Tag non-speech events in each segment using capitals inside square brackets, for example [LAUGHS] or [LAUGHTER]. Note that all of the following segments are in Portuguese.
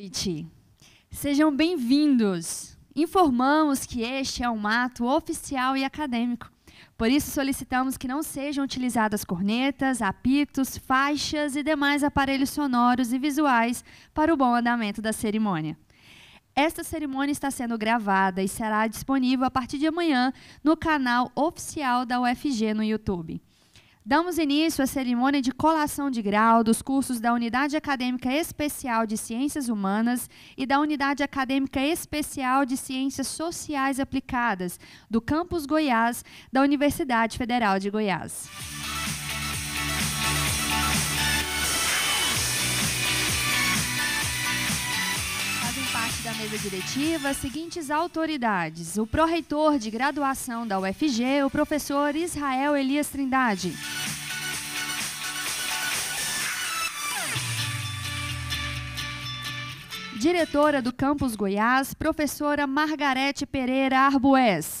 noite. Sejam bem-vindos. Informamos que este é um ato oficial e acadêmico. Por isso, solicitamos que não sejam utilizadas cornetas, apitos, faixas e demais aparelhos sonoros e visuais para o bom andamento da cerimônia. Esta cerimônia está sendo gravada e será disponível a partir de amanhã no canal oficial da UFG no YouTube. Damos início à cerimônia de colação de grau dos cursos da Unidade Acadêmica Especial de Ciências Humanas e da Unidade Acadêmica Especial de Ciências Sociais Aplicadas do Campus Goiás da Universidade Federal de Goiás. mesa diretiva as seguintes autoridades: o pró-reitor de graduação da UFG, o professor Israel Elias Trindade. Diretora do Campus Goiás, professora Margarete Pereira Arbues.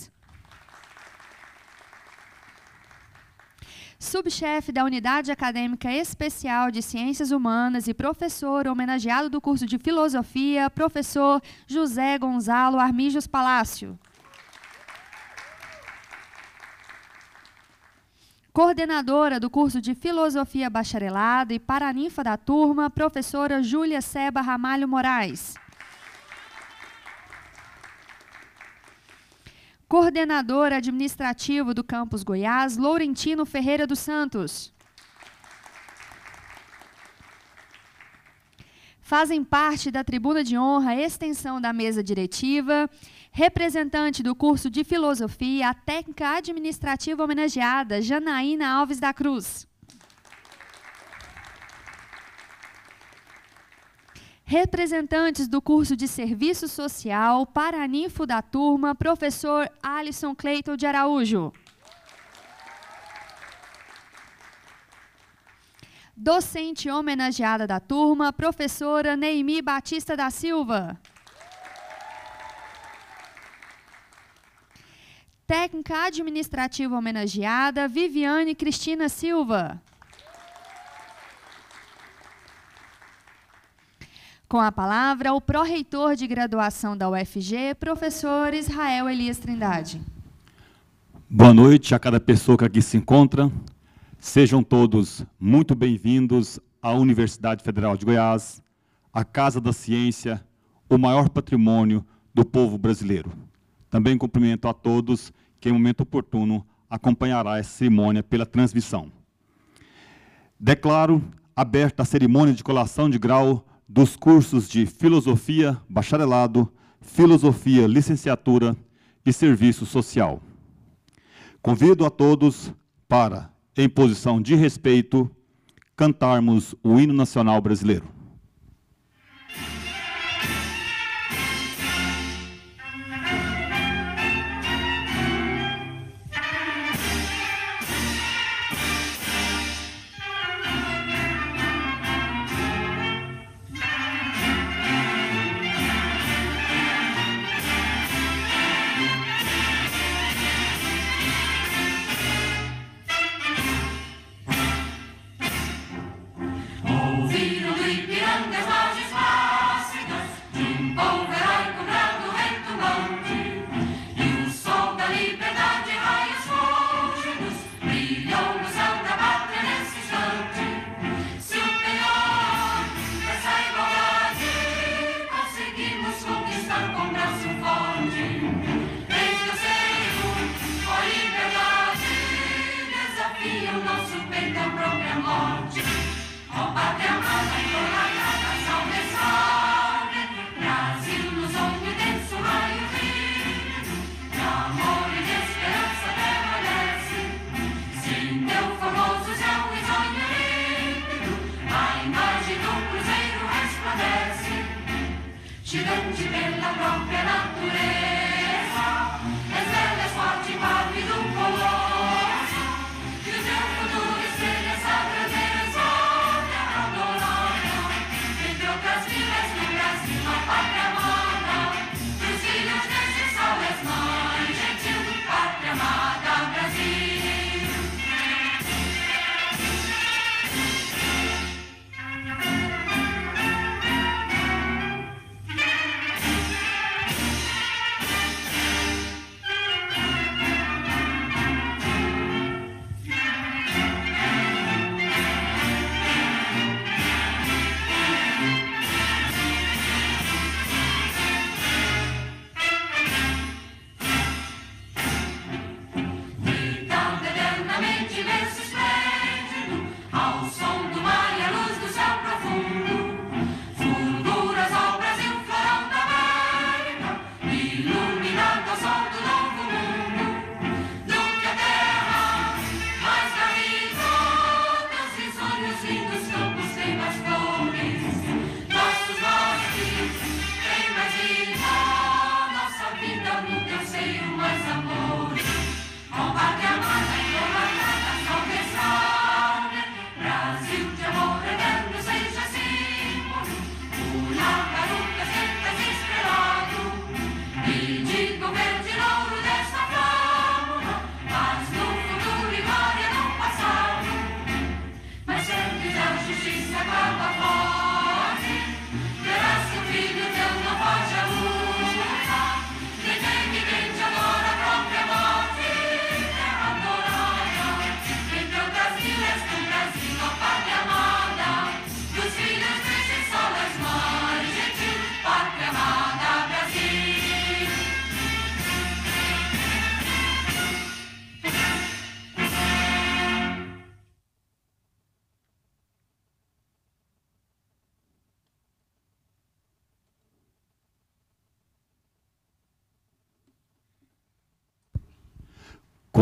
subchefe da Unidade Acadêmica Especial de Ciências Humanas e professor homenageado do curso de Filosofia, professor José Gonzalo Armígios Palácio. coordenadora do curso de Filosofia Bacharelado e paraninfa da turma, professora Júlia Seba Ramalho Moraes. coordenador administrativo do Campus Goiás, Laurentino Ferreira dos Santos. Fazem parte da tribuna de honra, extensão da mesa diretiva, representante do curso de filosofia, a técnica administrativa homenageada, Janaína Alves da Cruz. Representantes do curso de Serviço Social, Paraninfo da turma, professor Alisson Cleiton de Araújo. Docente homenageada da turma, professora Neimi Batista da Silva. Técnica administrativa homenageada, Viviane Cristina Silva. Com a palavra, o pró-reitor de graduação da UFG, professor Israel Elias Trindade. Boa noite a cada pessoa que aqui se encontra. Sejam todos muito bem-vindos à Universidade Federal de Goiás, a Casa da Ciência, o maior patrimônio do povo brasileiro. Também cumprimento a todos que, em momento oportuno, acompanhará essa cerimônia pela transmissão. Declaro aberta a cerimônia de colação de grau dos cursos de Filosofia, Bacharelado, Filosofia, Licenciatura e Serviço Social. Convido a todos para, em posição de respeito, cantarmos o hino nacional brasileiro.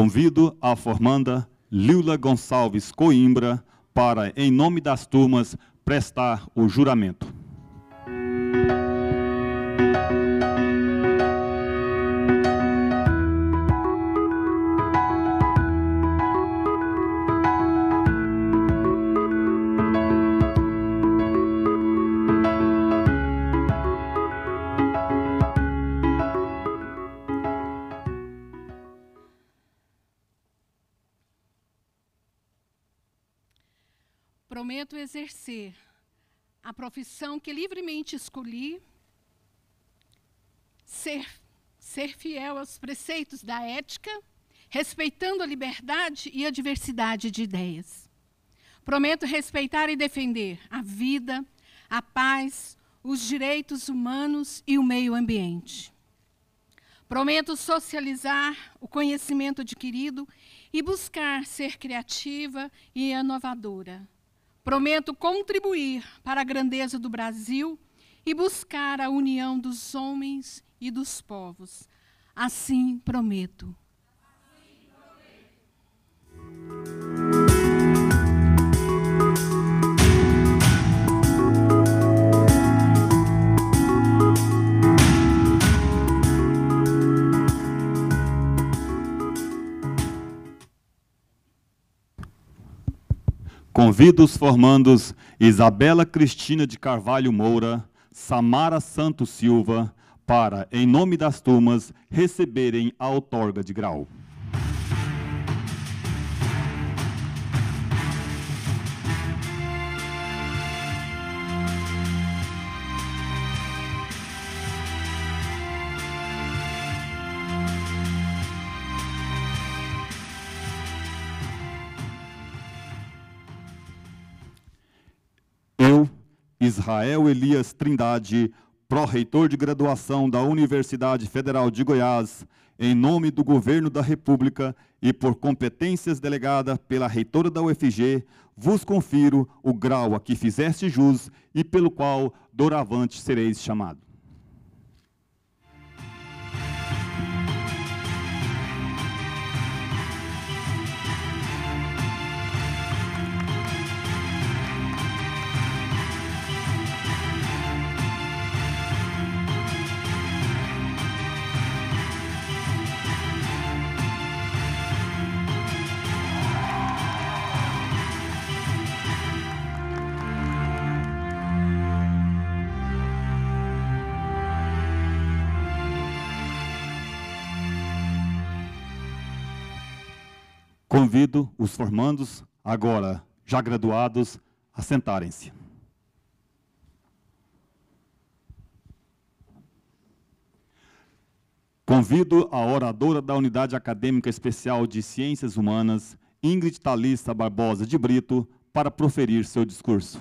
Convido a formanda Lila Gonçalves Coimbra para, em nome das turmas, prestar o juramento. prometo exercer a profissão que livremente escolhi, ser, ser fiel aos preceitos da ética, respeitando a liberdade e a diversidade de ideias. Prometo respeitar e defender a vida, a paz, os direitos humanos e o meio ambiente. Prometo socializar o conhecimento adquirido e buscar ser criativa e inovadora Prometo contribuir para a grandeza do Brasil e buscar a união dos homens e dos povos. Assim prometo. Convido os formandos Isabela Cristina de Carvalho Moura, Samara Santos Silva, para, em nome das turmas, receberem a outorga de grau. Israel Elias Trindade, pró-reitor de graduação da Universidade Federal de Goiás, em nome do Governo da República e por competências delegada pela reitora da UFG, vos confiro o grau a que fizeste jus e pelo qual doravante sereis chamado. Convido os formandos, agora já graduados, a sentarem-se. Convido a oradora da Unidade Acadêmica Especial de Ciências Humanas, Ingrid Thalissa Barbosa de Brito, para proferir seu discurso.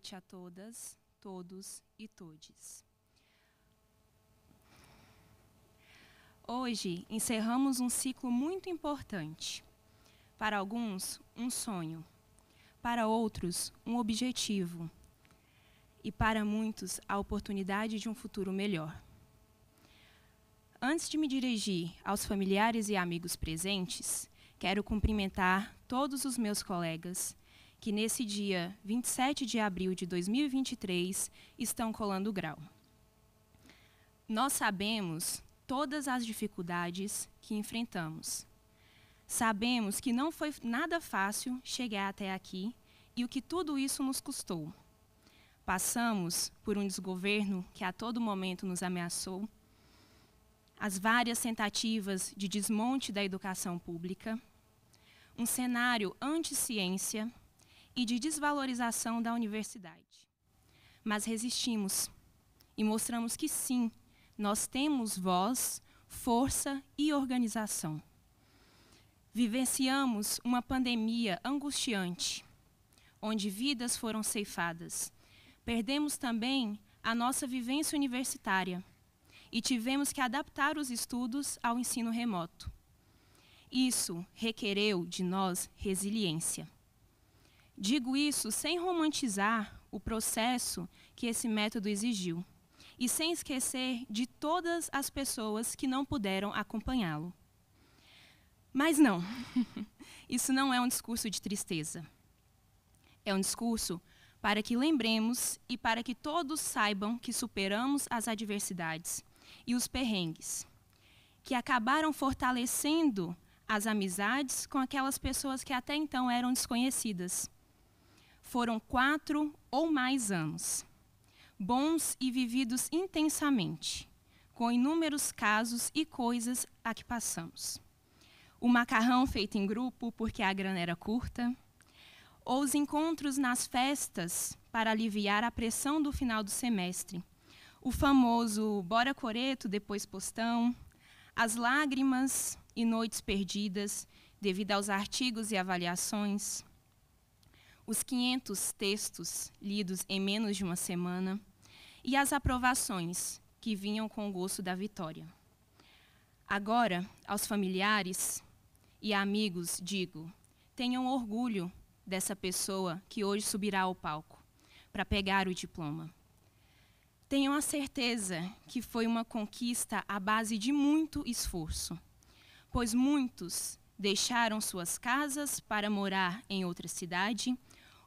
noite a todas, todos e todes. Hoje encerramos um ciclo muito importante. Para alguns, um sonho. Para outros, um objetivo. E para muitos, a oportunidade de um futuro melhor. Antes de me dirigir aos familiares e amigos presentes, quero cumprimentar todos os meus colegas que nesse dia 27 de abril de 2023 estão colando o grau. Nós sabemos todas as dificuldades que enfrentamos. Sabemos que não foi nada fácil chegar até aqui e o que tudo isso nos custou. Passamos por um desgoverno que a todo momento nos ameaçou, as várias tentativas de desmonte da educação pública, um cenário anti-ciência e de desvalorização da universidade. Mas resistimos e mostramos que sim, nós temos voz, força e organização. Vivenciamos uma pandemia angustiante, onde vidas foram ceifadas. Perdemos também a nossa vivência universitária e tivemos que adaptar os estudos ao ensino remoto. Isso requereu de nós resiliência. Digo isso sem romantizar o processo que esse método exigiu e sem esquecer de todas as pessoas que não puderam acompanhá-lo. Mas não, [LAUGHS] isso não é um discurso de tristeza. É um discurso para que lembremos e para que todos saibam que superamos as adversidades e os perrengues, que acabaram fortalecendo as amizades com aquelas pessoas que até então eram desconhecidas foram quatro ou mais anos, bons e vividos intensamente, com inúmeros casos e coisas a que passamos. O macarrão feito em grupo, porque a grana era curta, ou os encontros nas festas para aliviar a pressão do final do semestre. O famoso bora coreto, depois postão, as lágrimas e noites perdidas devido aos artigos e avaliações, os 500 textos lidos em menos de uma semana e as aprovações que vinham com o gosto da vitória. Agora, aos familiares e amigos, digo: tenham orgulho dessa pessoa que hoje subirá ao palco para pegar o diploma. Tenham a certeza que foi uma conquista à base de muito esforço, pois muitos deixaram suas casas para morar em outra cidade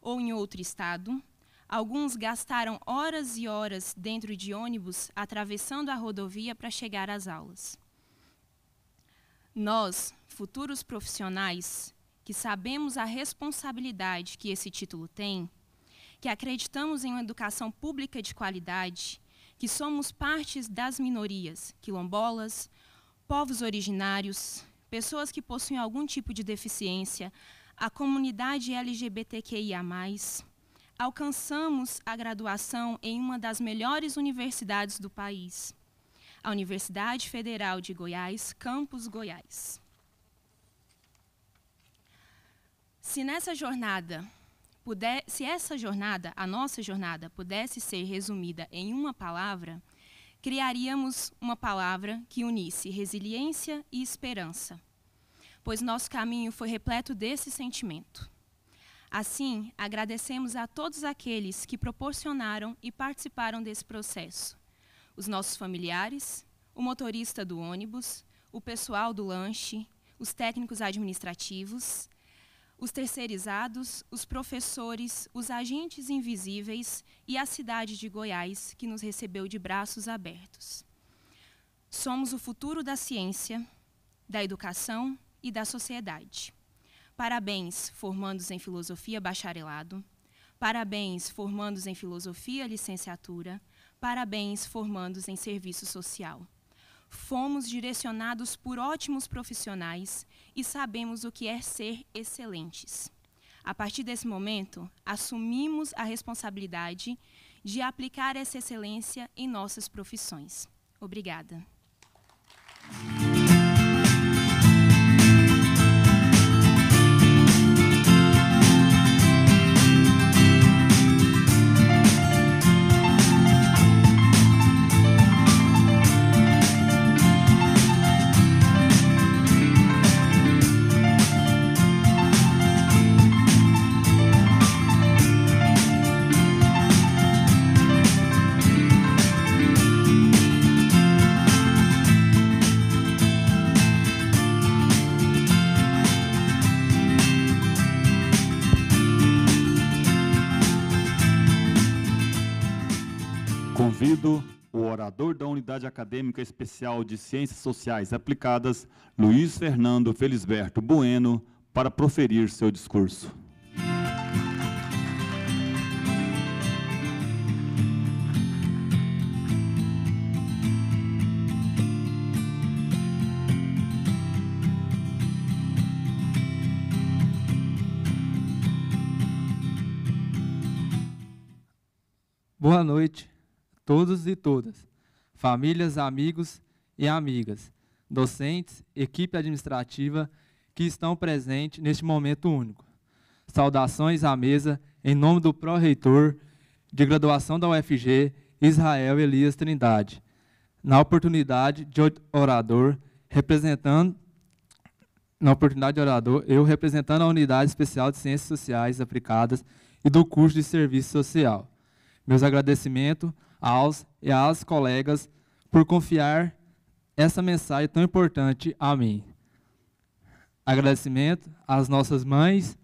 ou em outro estado. Alguns gastaram horas e horas dentro de ônibus atravessando a rodovia para chegar às aulas. Nós, futuros profissionais, que sabemos a responsabilidade que esse título tem, que acreditamos em uma educação pública de qualidade, que somos partes das minorias, quilombolas, povos originários, pessoas que possuem algum tipo de deficiência, a comunidade LGBTQIA+, alcançamos a graduação em uma das melhores universidades do país, a Universidade Federal de Goiás, Campus Goiás. Se nessa jornada puder, se essa jornada, a nossa jornada, pudesse ser resumida em uma palavra, criaríamos uma palavra que unisse resiliência e esperança pois nosso caminho foi repleto desse sentimento. Assim, agradecemos a todos aqueles que proporcionaram e participaram desse processo: os nossos familiares, o motorista do ônibus, o pessoal do lanche, os técnicos administrativos, os terceirizados, os professores, os agentes invisíveis e a cidade de Goiás, que nos recebeu de braços abertos. Somos o futuro da ciência, da educação e da sociedade. Parabéns, formandos em filosofia bacharelado. Parabéns, formandos em filosofia licenciatura. Parabéns, formandos em serviço social. Fomos direcionados por ótimos profissionais e sabemos o que é ser excelentes. A partir desse momento, assumimos a responsabilidade de aplicar essa excelência em nossas profissões. Obrigada. o orador da Unidade Acadêmica Especial de Ciências Sociais Aplicadas, Luiz Fernando Felisberto Bueno, para proferir seu discurso. Boa noite todos e todas, famílias, amigos e amigas, docentes, equipe administrativa que estão presentes neste momento único. Saudações à mesa em nome do pró-reitor de graduação da UFG, Israel Elias Trindade. Na oportunidade de orador, representando na oportunidade de orador, eu representando a Unidade Especial de Ciências Sociais Aplicadas e do curso de Serviço Social. Meus agradecimentos aos e às colegas por confiar essa mensagem tão importante a mim. Agradecimento às nossas mães,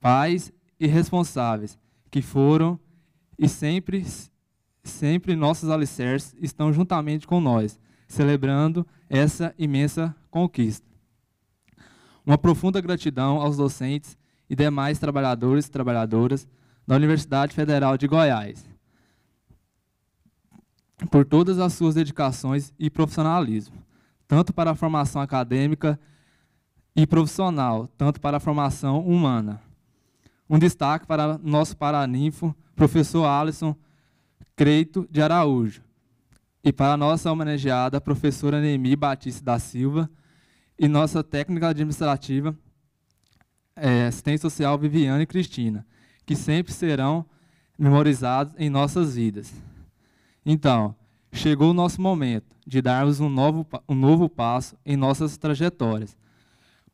pais e responsáveis que foram e sempre sempre nossos alicerces estão juntamente com nós, celebrando essa imensa conquista. Uma profunda gratidão aos docentes e demais trabalhadores e trabalhadoras da Universidade Federal de Goiás por todas as suas dedicações e profissionalismo, tanto para a formação acadêmica e profissional, tanto para a formação humana. Um destaque para nosso paraninfo, professor Alisson Creito de Araújo, e para nossa homenageada, professora Nemi Batista da Silva, e nossa técnica administrativa, é, assistente social Viviane e Cristina, que sempre serão memorizados em nossas vidas. Então, chegou o nosso momento de darmos um novo, um novo passo em nossas trajetórias.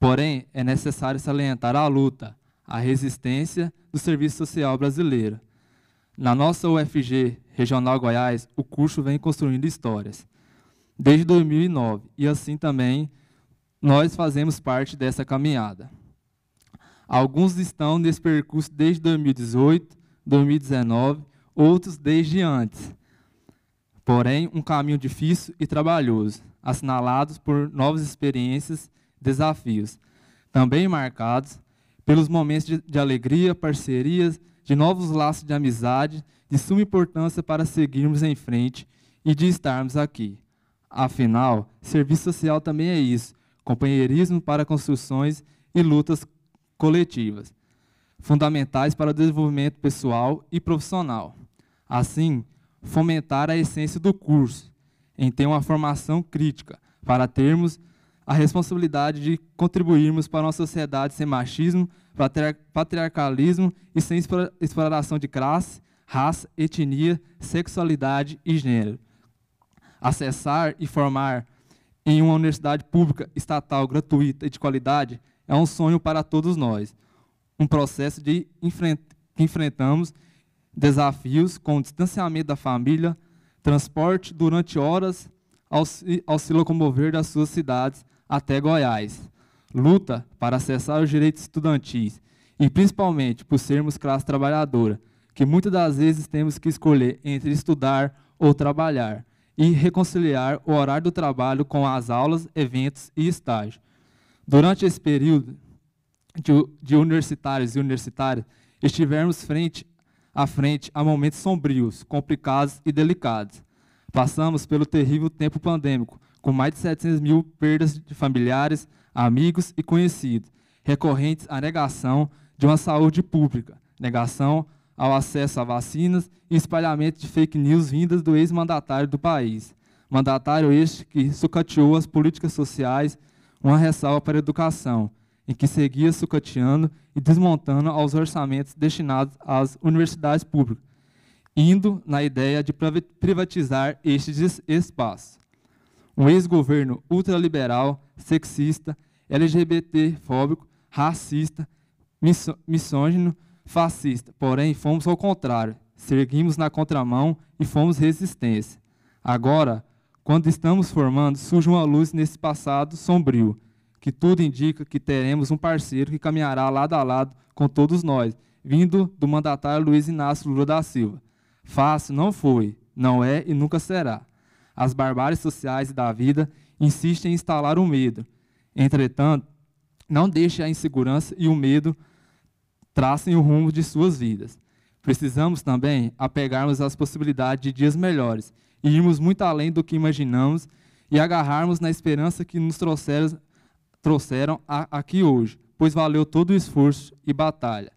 Porém, é necessário salientar a luta, a resistência do serviço social brasileiro. Na nossa UFG Regional Goiás, o curso vem construindo histórias desde 2009 e assim também nós fazemos parte dessa caminhada. Alguns estão nesse percurso desde 2018, 2019, outros desde antes porém um caminho difícil e trabalhoso, assinalados por novas experiências e desafios, também marcados pelos momentos de, de alegria, parcerias, de novos laços de amizade, de suma importância para seguirmos em frente e de estarmos aqui. Afinal, serviço social também é isso, companheirismo para construções e lutas coletivas, fundamentais para o desenvolvimento pessoal e profissional. Assim, fomentar a essência do curso, em ter uma formação crítica, para termos a responsabilidade de contribuirmos para uma sociedade sem machismo, patriarcalismo e sem exploração de classe, raça, etnia, sexualidade e gênero. Acessar e formar em uma universidade pública, estatal, gratuita e de qualidade é um sonho para todos nós, um processo de enfrent que enfrentamos desafios com o distanciamento da família, transporte durante horas ao, ao se locomover das suas cidades até Goiás, luta para acessar os direitos estudantis e principalmente por sermos classe trabalhadora, que muitas das vezes temos que escolher entre estudar ou trabalhar e reconciliar o horário do trabalho com as aulas, eventos e estágio. Durante esse período de, de universitários e universitárias, estivermos frente à frente a momentos sombrios, complicados e delicados. Passamos pelo terrível tempo pandêmico, com mais de 700 mil perdas de familiares, amigos e conhecidos, recorrentes à negação de uma saúde pública, negação ao acesso a vacinas e espalhamento de fake news vindas do ex-mandatário do país. Mandatário este que sucateou as políticas sociais, uma ressalva para a educação, em que seguia sucateando e desmontando aos orçamentos destinados às universidades públicas, indo na ideia de privatizar estes espaços. Um ex-governo ultraliberal, sexista, LGBT-fóbico, racista, misógino, fascista. Porém, fomos ao contrário, seguimos na contramão e fomos resistência. Agora, quando estamos formando, surge uma luz nesse passado sombrio, que tudo indica que teremos um parceiro que caminhará lado a lado com todos nós, vindo do mandatário Luiz Inácio Lula da Silva. Fácil não foi, não é e nunca será. As barbáries sociais e da vida insistem em instalar o medo. Entretanto, não deixe a insegurança e o medo tracem o rumo de suas vidas. Precisamos também apegarmos às possibilidades de dias melhores e irmos muito além do que imaginamos e agarrarmos na esperança que nos trouxeram trouxeram a, aqui hoje, pois valeu todo o esforço e batalha.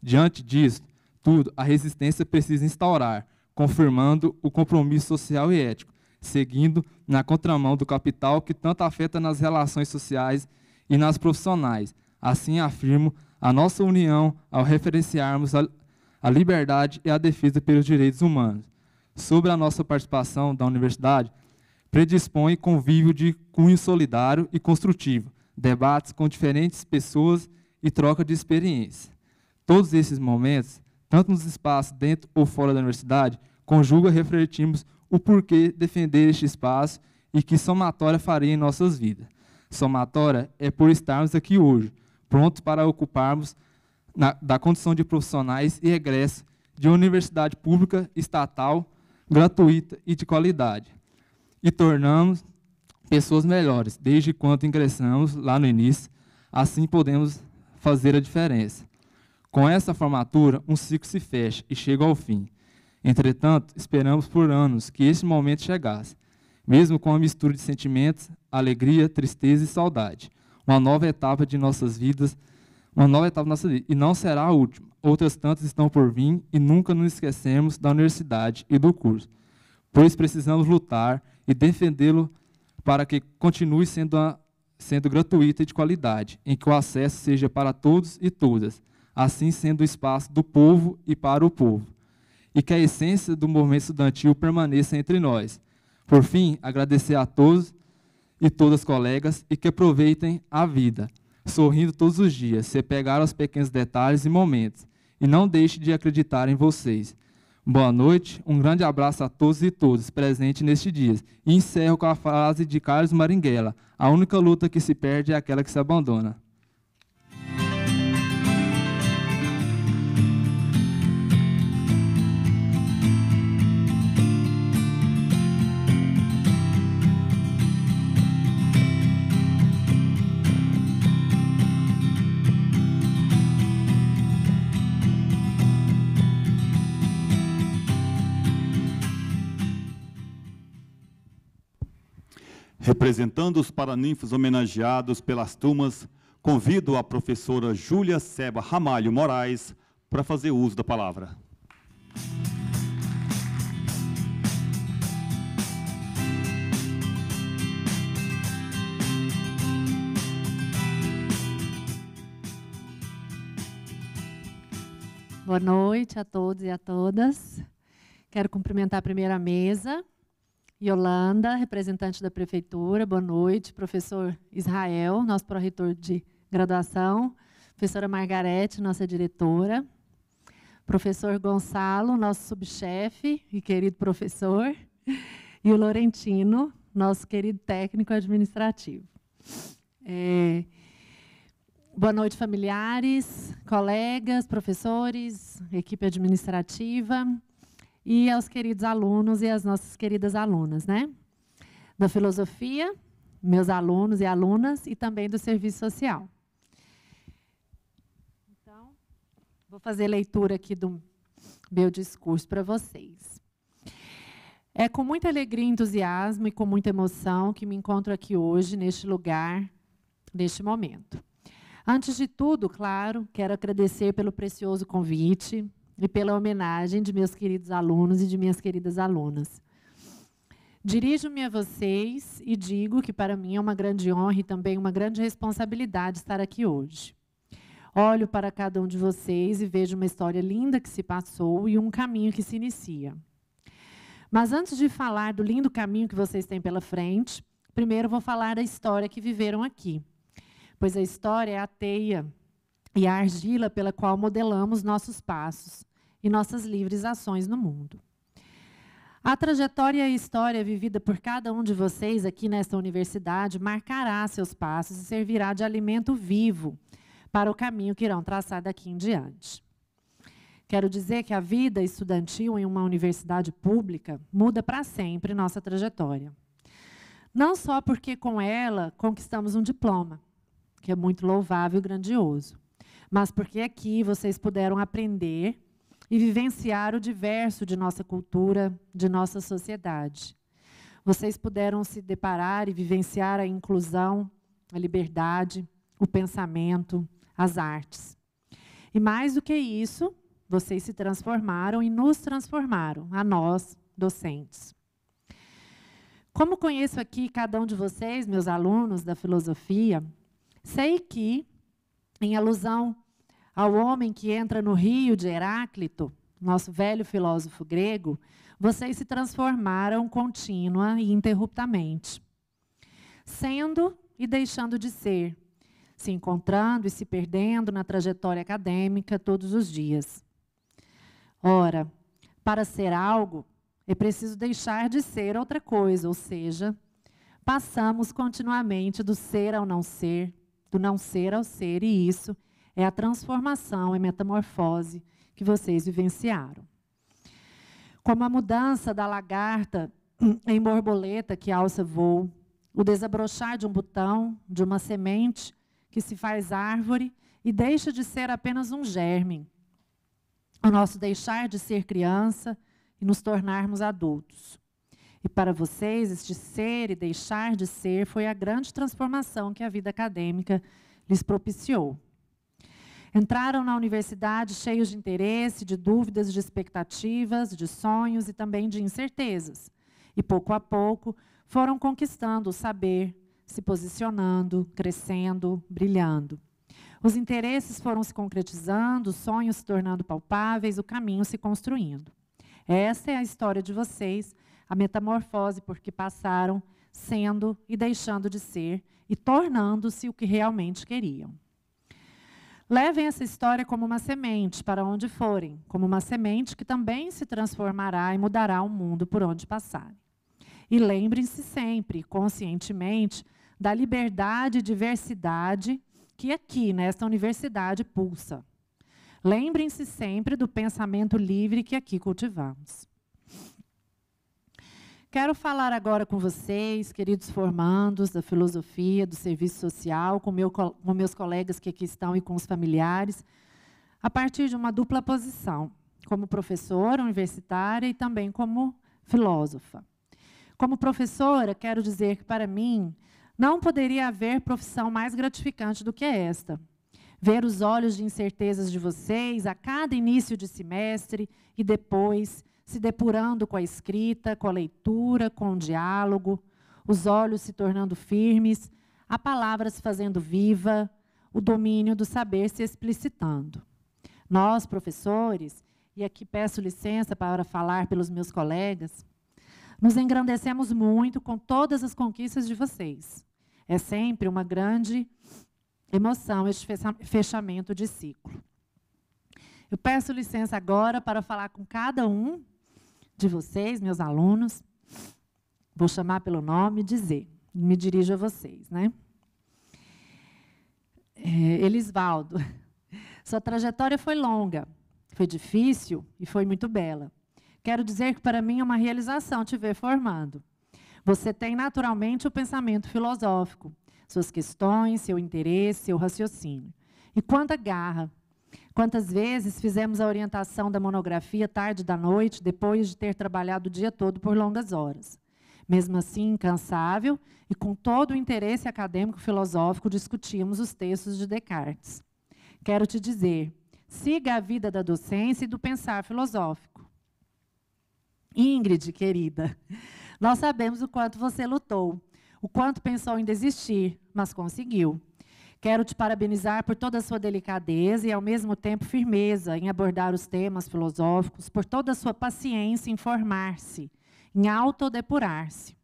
Diante disso, tudo, a resistência precisa instaurar, confirmando o compromisso social e ético, seguindo na contramão do capital que tanto afeta nas relações sociais e nas profissionais. Assim afirmo a nossa união ao referenciarmos a, a liberdade e a defesa pelos direitos humanos. Sobre a nossa participação da universidade, predispõe convívio de cunho solidário e construtivo, debates com diferentes pessoas e troca de experiência. Todos esses momentos, tanto nos espaços dentro ou fora da universidade, conjuga refletimos o porquê defender este espaço e que somatória faria em nossas vidas. Somatória é por estarmos aqui hoje, prontos para ocuparmos na, da condição de profissionais e egressos de uma universidade pública, estatal, gratuita e de qualidade. E tornamos pessoas melhores, desde quando ingressamos lá no início, assim podemos fazer a diferença. Com essa formatura, um ciclo se fecha e chega ao fim. Entretanto, esperamos por anos que esse momento chegasse, mesmo com a mistura de sentimentos, alegria, tristeza e saudade. Uma nova etapa de nossas vidas, uma nova etapa da nossa vida, e não será a última. Outras tantas estão por vir e nunca nos esquecemos da universidade e do curso, pois precisamos lutar e defendê-lo para que continue sendo, a, sendo gratuita e de qualidade, em que o acesso seja para todos e todas, assim sendo o espaço do povo e para o povo, e que a essência do movimento estudantil permaneça entre nós. Por fim, agradecer a todos e todas colegas e que aproveitem a vida, sorrindo todos os dias, se pegar os pequenos detalhes e momentos, e não deixe de acreditar em vocês. Boa noite, um grande abraço a todos e todas presentes neste dia. E encerro com a frase de Carlos Maringuela: A única luta que se perde é aquela que se abandona. Representando os paraninfos homenageados pelas turmas, convido a professora Júlia Seba Ramalho Moraes para fazer uso da palavra. Boa noite a todos e a todas. Quero cumprimentar a primeira mesa, Yolanda, representante da prefeitura, boa noite. Professor Israel, nosso pró-reitor de graduação. Professora Margarete, nossa diretora. Professor Gonçalo, nosso subchefe e querido professor. E o Laurentino, nosso querido técnico administrativo. É, boa noite, familiares, colegas, professores, equipe administrativa e aos queridos alunos e às nossas queridas alunas, né? Da filosofia, meus alunos e alunas, e também do serviço social. Então, vou fazer leitura aqui do meu discurso para vocês. É com muita alegria, entusiasmo e com muita emoção que me encontro aqui hoje, neste lugar, neste momento. Antes de tudo, claro, quero agradecer pelo precioso convite, e pela homenagem de meus queridos alunos e de minhas queridas alunas. Dirijo-me a vocês e digo que para mim é uma grande honra e também uma grande responsabilidade estar aqui hoje. Olho para cada um de vocês e vejo uma história linda que se passou e um caminho que se inicia. Mas antes de falar do lindo caminho que vocês têm pela frente, primeiro vou falar da história que viveram aqui. Pois a história é a teia e a argila pela qual modelamos nossos passos e nossas livres ações no mundo. A trajetória e história vivida por cada um de vocês aqui nesta universidade marcará seus passos e servirá de alimento vivo para o caminho que irão traçar daqui em diante. Quero dizer que a vida estudantil em uma universidade pública muda para sempre nossa trajetória. Não só porque com ela conquistamos um diploma, que é muito louvável e grandioso, mas porque aqui vocês puderam aprender e vivenciar o diverso de nossa cultura, de nossa sociedade. Vocês puderam se deparar e vivenciar a inclusão, a liberdade, o pensamento, as artes. E mais do que isso, vocês se transformaram e nos transformaram, a nós, docentes. Como conheço aqui cada um de vocês, meus alunos da filosofia, sei que, em alusão ao homem que entra no rio de Heráclito, nosso velho filósofo grego, vocês se transformaram contínua e interruptamente, sendo e deixando de ser, se encontrando e se perdendo na trajetória acadêmica todos os dias. Ora, para ser algo, é preciso deixar de ser outra coisa, ou seja, passamos continuamente do ser ao não ser, do não ser ao ser, e isso é é a transformação, é metamorfose que vocês vivenciaram. Como a mudança da lagarta em borboleta que alça voo, o desabrochar de um botão, de uma semente que se faz árvore e deixa de ser apenas um germe. O nosso deixar de ser criança e nos tornarmos adultos. E para vocês, este ser e deixar de ser foi a grande transformação que a vida acadêmica lhes propiciou. Entraram na universidade cheios de interesse, de dúvidas, de expectativas, de sonhos e também de incertezas. E pouco a pouco foram conquistando o saber, se posicionando, crescendo, brilhando. Os interesses foram se concretizando, os sonhos se tornando palpáveis, o caminho se construindo. Essa é a história de vocês, a metamorfose por que passaram sendo e deixando de ser e tornando-se o que realmente queriam. Levem essa história como uma semente para onde forem, como uma semente que também se transformará e mudará o mundo por onde passarem. E lembrem-se sempre, conscientemente, da liberdade e diversidade que aqui, nesta universidade, pulsa. Lembrem-se sempre do pensamento livre que aqui cultivamos. Quero falar agora com vocês, queridos formandos da filosofia, do serviço social, com, meu, com meus colegas que aqui estão e com os familiares, a partir de uma dupla posição, como professora universitária e também como filósofa. Como professora, quero dizer que, para mim, não poderia haver profissão mais gratificante do que esta ver os olhos de incertezas de vocês a cada início de semestre e depois se depurando com a escrita, com a leitura, com o diálogo, os olhos se tornando firmes, a palavra se fazendo viva, o domínio do saber se explicitando. Nós, professores, e aqui peço licença para falar pelos meus colegas, nos engrandecemos muito com todas as conquistas de vocês. É sempre uma grande emoção este fechamento de ciclo. Eu peço licença agora para falar com cada um de vocês, meus alunos. Vou chamar pelo nome e dizer, me dirijo a vocês, né? É, Elisvaldo, [LAUGHS] sua trajetória foi longa, foi difícil e foi muito bela. Quero dizer que para mim é uma realização te ver formando. Você tem naturalmente o pensamento filosófico, suas questões, seu interesse, seu raciocínio. E quanta garra! Quantas vezes fizemos a orientação da monografia tarde da noite, depois de ter trabalhado o dia todo por longas horas. Mesmo assim, incansável e com todo o interesse acadêmico-filosófico, discutimos os textos de Descartes. Quero te dizer, siga a vida da docência e do pensar filosófico. Ingrid, querida, nós sabemos o quanto você lutou, o quanto pensou em desistir, mas conseguiu. Quero te parabenizar por toda a sua delicadeza e, ao mesmo tempo, firmeza em abordar os temas filosóficos, por toda a sua paciência em formar-se, em autodepurar-se.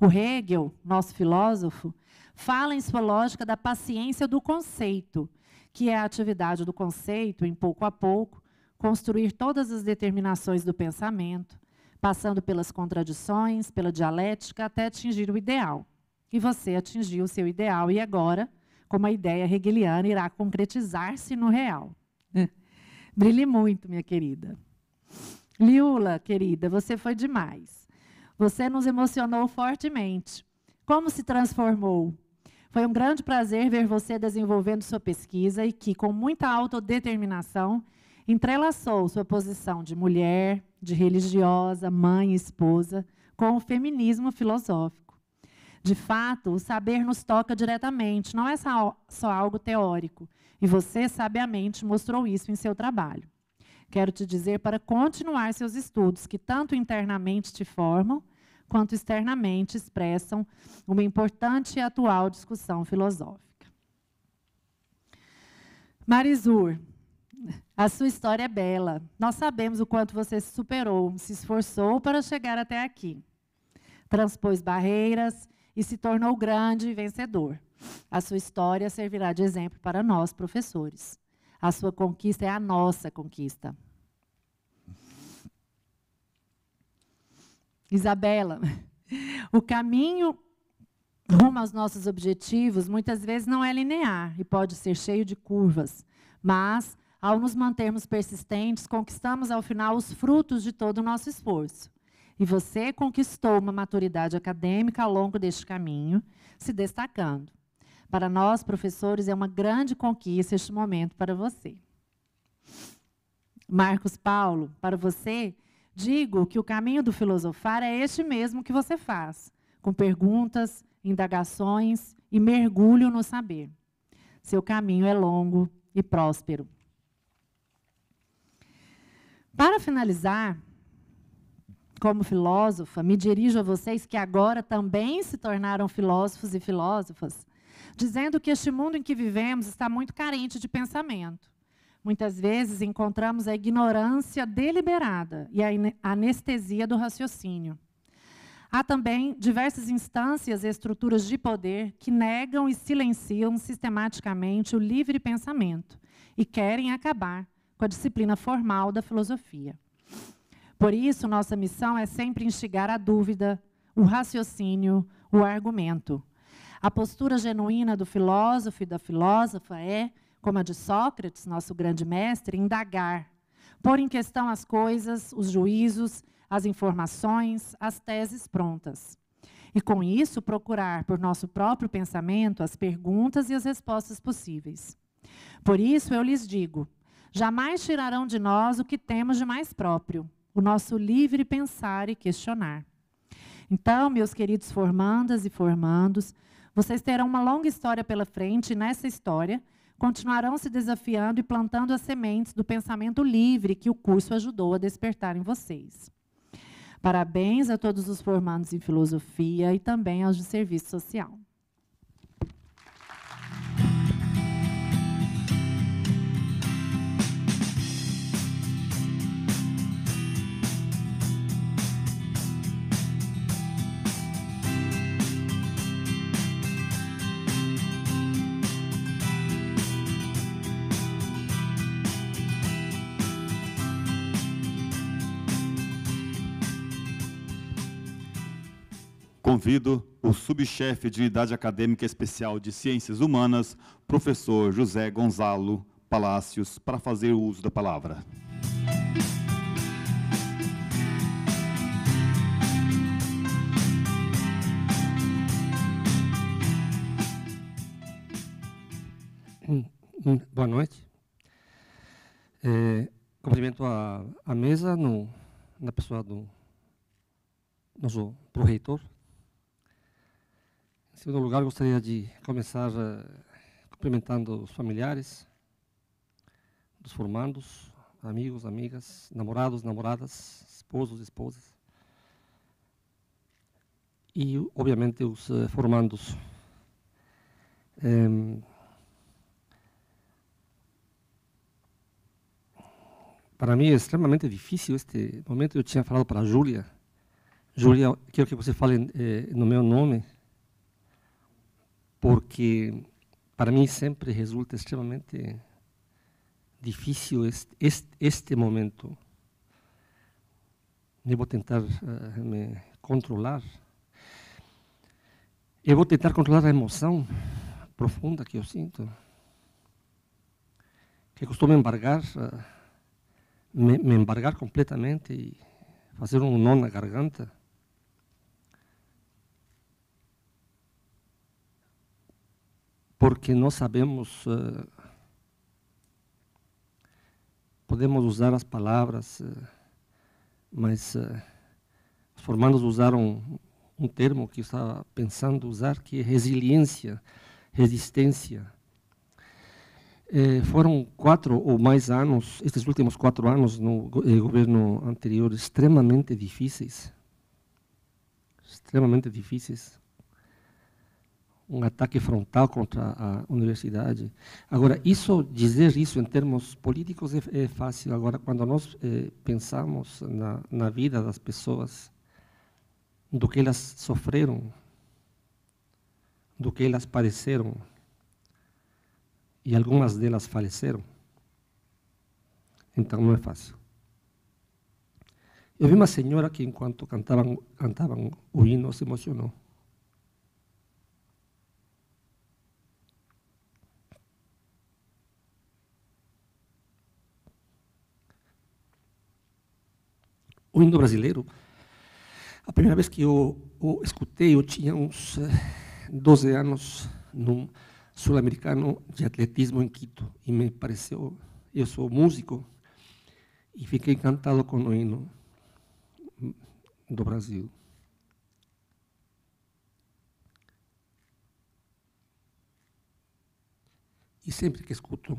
O Hegel, nosso filósofo, fala em sua lógica da paciência do conceito, que é a atividade do conceito, em pouco a pouco, construir todas as determinações do pensamento, passando pelas contradições, pela dialética, até atingir o ideal. E você atingiu o seu ideal e agora, como a ideia hegeliana, irá concretizar-se no real. [LAUGHS] Brilhe muito, minha querida. Liula, querida, você foi demais. Você nos emocionou fortemente. Como se transformou? Foi um grande prazer ver você desenvolvendo sua pesquisa e que, com muita autodeterminação, entrelaçou sua posição de mulher, de religiosa, mãe, esposa, com o feminismo filosófico. De fato, o saber nos toca diretamente, não é só algo teórico, e você sabiamente mostrou isso em seu trabalho. Quero te dizer para continuar seus estudos, que tanto internamente te formam, quanto externamente expressam uma importante e atual discussão filosófica. Marizur a sua história é bela. Nós sabemos o quanto você se superou, se esforçou para chegar até aqui. Transpôs barreiras e se tornou grande e vencedor. A sua história servirá de exemplo para nós, professores. A sua conquista é a nossa conquista. Isabela, o caminho rumo aos nossos objetivos muitas vezes não é linear e pode ser cheio de curvas, mas ao nos mantermos persistentes, conquistamos ao final os frutos de todo o nosso esforço. E você conquistou uma maturidade acadêmica ao longo deste caminho, se destacando. Para nós, professores, é uma grande conquista este momento para você. Marcos Paulo, para você, digo que o caminho do filosofar é este mesmo que você faz, com perguntas, indagações e mergulho no saber. Seu caminho é longo e próspero. Para finalizar, como filósofa, me dirijo a vocês que agora também se tornaram filósofos e filósofas, dizendo que este mundo em que vivemos está muito carente de pensamento. Muitas vezes encontramos a ignorância deliberada e a anestesia do raciocínio. Há também diversas instâncias e estruturas de poder que negam e silenciam sistematicamente o livre pensamento e querem acabar com a disciplina formal da filosofia. Por isso, nossa missão é sempre instigar a dúvida, o raciocínio, o argumento. A postura genuína do filósofo e da filósofa é, como a de Sócrates, nosso grande mestre, indagar, pôr em questão as coisas, os juízos, as informações, as teses prontas. E com isso, procurar por nosso próprio pensamento as perguntas e as respostas possíveis. Por isso, eu lhes digo: Jamais tirarão de nós o que temos de mais próprio, o nosso livre pensar e questionar. Então, meus queridos formandas e formandos, vocês terão uma longa história pela frente e nessa história continuarão se desafiando e plantando as sementes do pensamento livre que o curso ajudou a despertar em vocês. Parabéns a todos os formandos em filosofia e também aos de serviço social. Convido o subchefe de Unidade Acadêmica Especial de Ciências Humanas, professor José Gonzalo Palácios, para fazer uso da palavra. Hum, hum, boa noite. É, cumprimento a, a mesa no, na pessoa do nosso pro-reitor, segundo lugar, gostaria de começar eh, cumprimentando os familiares dos formandos, amigos, amigas, namorados, namoradas, esposos, esposas. E, obviamente, os eh, formandos. para mim é extremamente difícil este momento. Eu tinha falado para a Júlia. Júlia, quero que você fale eh, no meu nome porque para mim sempre resulta extremamente difícil este, este, este momento. Eu vou tentar uh, me controlar. Eu vou tentar controlar a emoção profunda que eu sinto, que costuma embargar, uh, me, me embargar completamente e fazer um nó na garganta. porque não sabemos, uh, podemos usar as palavras, uh, mas uh, os formandos usaram um termo que eu estava pensando usar, que é resiliência, resistência. foram quatro ou mais anos, estes últimos quatro anos no governo anterior, extremamente difíceis. Extremamente difíceis um ataque frontal contra a universidade. Agora, isso dizer isso em termos políticos é, é fácil. Agora, quando nós é, pensamos na, na vida das pessoas, do que elas sofreram, do que elas padeceram, e algumas delas faleceram, então não é fácil. Eu vi uma senhora que, enquanto cantavam, cantavam o hino, se emocionou. o hino brasileiro, a primeira vez que eu o escutei, eu tinha uns 12 eh, anos num sul-americano de atletismo em Quito. E me pareceu, eu sou músico, e fiquei encantado com o hino do Brasil. E sempre que escuto,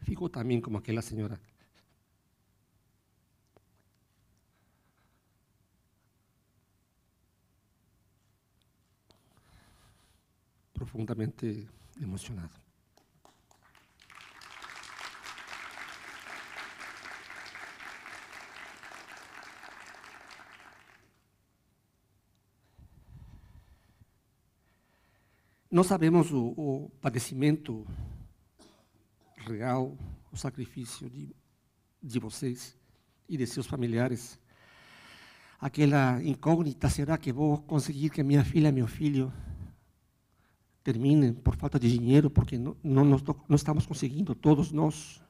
fico também como aquela senhora profundamente emocionado. Não sabemos o, o, padecimento real, o sacrifício de, de vocês e de seus familiares. Aquela incógnita, será que vou conseguir que minha filha, meu filho, terminem por falta de dinheiro, porque não, não, não estamos conseguindo, todos nós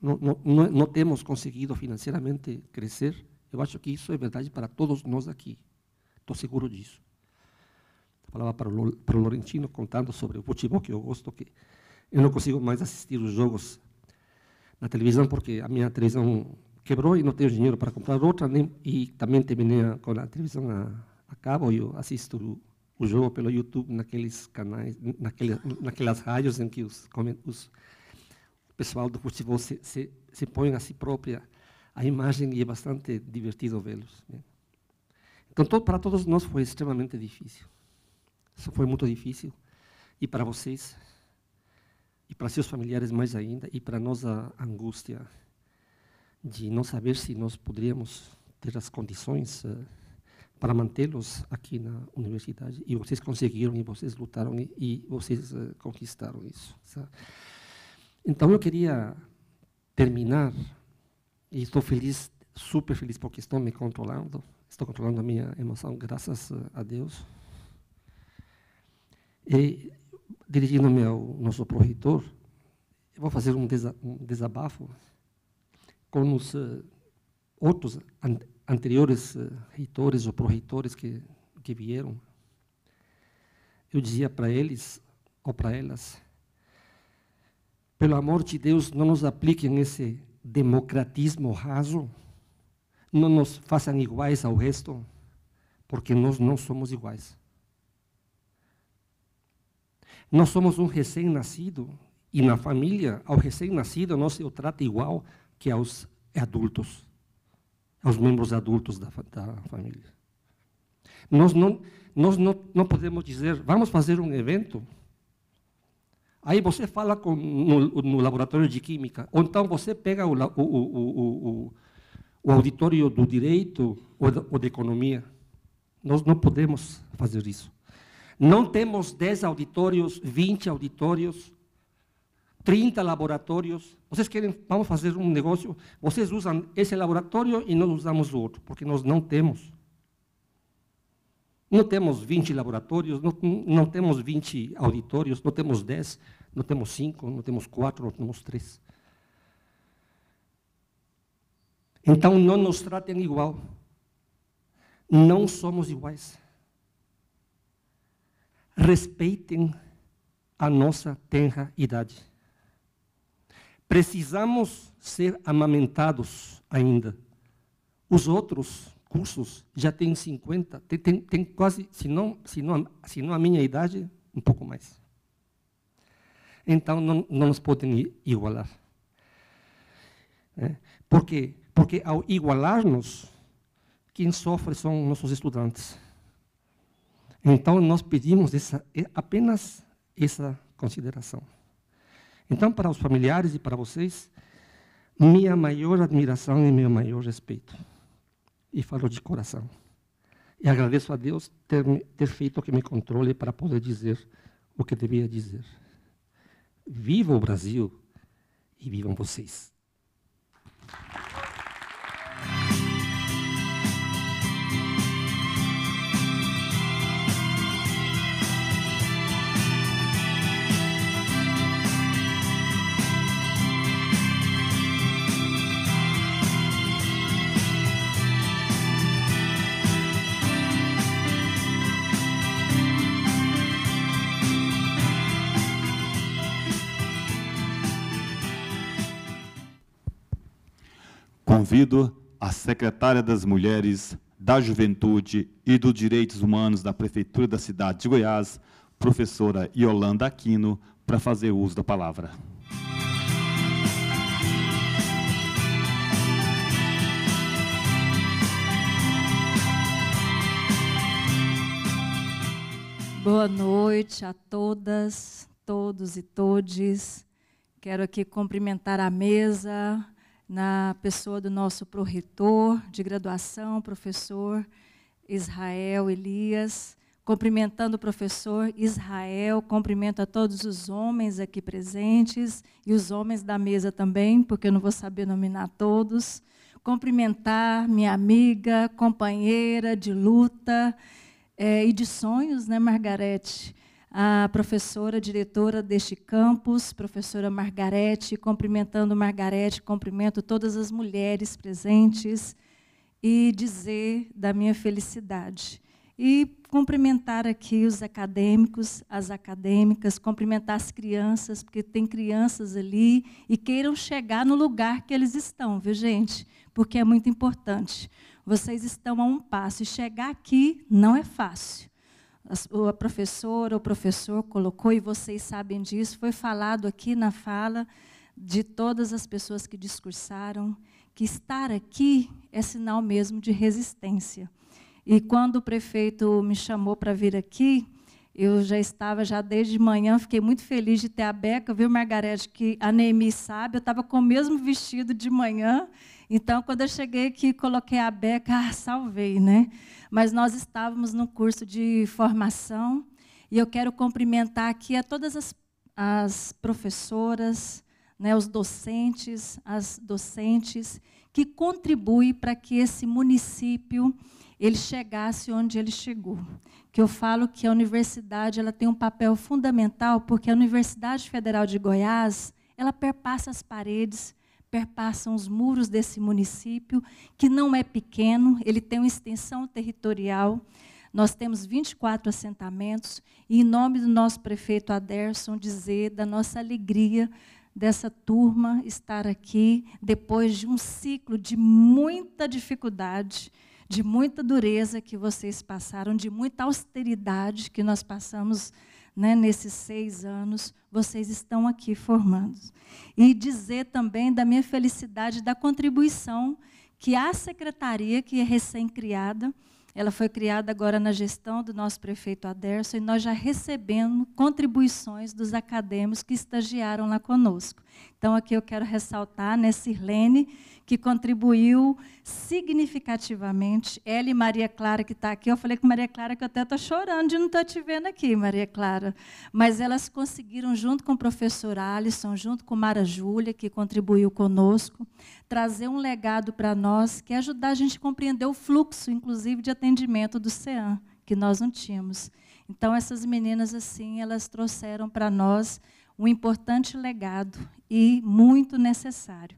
não, não, não temos conseguido financeiramente crescer. Eu acho que isso é verdade para todos nós aqui. Estou seguro disso. Eu falava para o, para o Laurentino, contando sobre o futebol que eu gosto, que eu não consigo mais assistir os jogos na televisão, porque a minha televisão quebrou e não tenho dinheiro para comprar outra, nem, e também terminei com a televisão a, a cabo, eu assisto o jogo pelo YouTube, naqueles canais, naquele, naquelas rádios em que os, os o pessoal do futebol se, se, se põe a si própria a imagem e é bastante divertido vê-los. Né? Então, todo, para todos nós foi extremamente difícil. Isso foi muito difícil. E para vocês, e para seus familiares mais ainda, e para nós a angústia de não saber se nós poderíamos ter as condições uh, para mantê-los aqui na universidade. E vocês conseguiram, e vocês lutaram, e, e vocês uh, conquistaram isso. Sabe? Tá? Então, eu queria terminar, e estou feliz, super feliz, porque estou me controlando, estou controlando a minha emoção, graças eh, a Deus. E, dirigindo-me ao nosso proreitor, eu vou fazer um, desa um desabafo com os uh, outros anteriores eh, reitores ou pro que, que vieram, eu dizia para eles ou para elas, pelo amor de Deus, não nos apliquem esse democratismo raso, não nos façam iguais ao resto, porque nós não somos iguais. Nós somos um recém-nascido, e na família, ao recém-nascido não se o trata igual que aos adultos aos membros adultos da, da família. Nós, não, nós não, não podemos dizer, vamos fazer um evento. Aí você fala com, no, no, laboratório de química, ou então você pega o, o, o, o, o auditório do direito ou de ou economia. Nós não podemos fazer isso. Não temos 10 auditórios, 20 auditórios 30 laboratórios. Vocês querem, vamos fazer um negócio, vocês usam esse laboratório e nós usamos o outro, porque nós não temos. Não temos 20 laboratórios, não, não temos 20 auditórios, não temos 10, não temos 5, não temos 4, não temos 3. Então não nos tratem igual. Não somos iguais. Respeitem a nossa tenra idade. Precisamos ser amamentados ainda. Os outros cursos já têm 50, tem, tem, tem quase, se não, se, não, se não a minha idade, um pouco mais. Então, não, não nos podem igualar. É. Por quê? Porque ao igualar-nos, quem sofre são nossos estudantes. Então, nós pedimos essa, é, apenas essa consideração. Então, para os familiares e para vocês, minha maior admiração e meu maior respeito. E falo de coração. E agradeço a Deus ter, ter feito que me controle para poder dizer o que devia dizer. Viva o Brasil e vivam vocês. Convido a secretária das Mulheres, da Juventude e dos Direitos Humanos da Prefeitura da cidade de Goiás, professora Yolanda Aquino, para fazer uso da palavra. Boa noite a todas, todos e todes. Quero aqui cumprimentar a mesa, na pessoa do nosso proreitor de graduação, professor Israel Elias, cumprimentando o professor Israel, cumprimento a todos os homens aqui presentes e os homens da mesa também, porque eu não vou saber nominar todos. Cumprimentar minha amiga, companheira de luta é, e de sonhos, né, Margarete? a professora, diretora deste campus, professora Margarete, cumprimentando Margarete, cumprimento todas as mulheres presentes e dizer da minha felicidade. E cumprimentar aqui os acadêmicos, as acadêmicas, cumprimentar as crianças, porque tem crianças ali e queiram chegar no lugar que eles estão, viu, gente? Porque é muito importante. Vocês estão a um passo e chegar aqui não é fácil a professora ou professor colocou, e vocês sabem disso, foi falado aqui na fala de todas as pessoas que discursaram, que estar aqui é sinal mesmo de resistência. E quando o prefeito me chamou para vir aqui, eu já estava, já desde manhã, fiquei muito feliz de ter a Beca, viu, Margarete, que a Neemi sabe, eu estava com o mesmo vestido de manhã, então, quando eu cheguei aqui, coloquei a beca, [LAUGHS] ah, salvei, né? Mas nós estávamos num curso de formação e eu quero cumprimentar aqui a todas as, as professoras, né, os docentes, as docentes que contribuem para que esse município ele chegasse onde ele chegou. Que eu falo que a universidade ela tem um papel fundamental porque a Universidade Federal de Goiás ela perpassa as paredes perpassam os muros desse município, que não é pequeno, ele tem uma extensão territorial. Nós temos 24 assentamentos e, em nome do nosso prefeito Aderson, dizer da nossa alegria dessa turma estar aqui depois de um ciclo de muita dificuldade, de muita dureza que vocês passaram, de muita austeridade que nós passamos né, nesses seis anos, vocês estão aqui formados. E dizer também da minha felicidade, da contribuição que a secretaria, que é recém-criada, ela foi criada agora na gestão do nosso prefeito Aderson, e nós já recebemos contribuições dos acadêmicos que estagiaram lá conosco. Então, aqui eu quero ressaltar, né, Sirlene, que contribuiu significativamente. Ela e Maria Clara, que está aqui, eu falei com Maria Clara que eu até estou chorando de não estar te vendo aqui, Maria Clara. Mas elas conseguiram, junto com o professor Alisson, junto com Mara Júlia, que contribuiu conosco, trazer um legado para nós que é ajudar a gente a compreender o fluxo, inclusive, de atendimento do CEAM, que nós não tínhamos. Então, essas meninas, assim, elas trouxeram para nós um importante legado e muito necessário.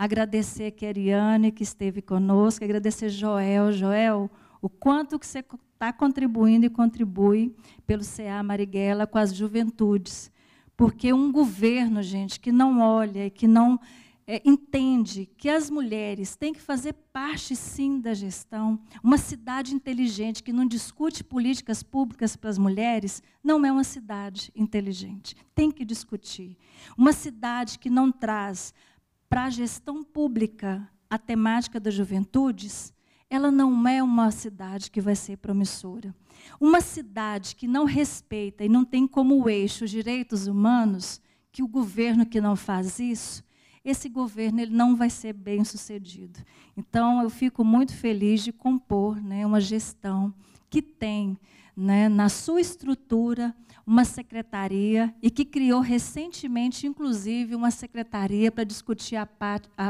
Agradecer a Keriane, que esteve conosco, agradecer Joel. Joel, o quanto que você está contribuindo e contribui pelo CA Marighella com as juventudes. Porque um governo, gente, que não olha, que não é, entende que as mulheres têm que fazer parte, sim, da gestão, uma cidade inteligente que não discute políticas públicas para as mulheres, não é uma cidade inteligente. Tem que discutir. Uma cidade que não traz para a gestão pública a temática das juventudes, ela não é uma cidade que vai ser promissora. Uma cidade que não respeita e não tem como eixo os direitos humanos, que o governo que não faz isso, esse governo ele não vai ser bem sucedido. Então, eu fico muito feliz de compor né, uma gestão que tem né, na sua estrutura uma secretaria e que criou recentemente, inclusive, uma secretaria para discutir a,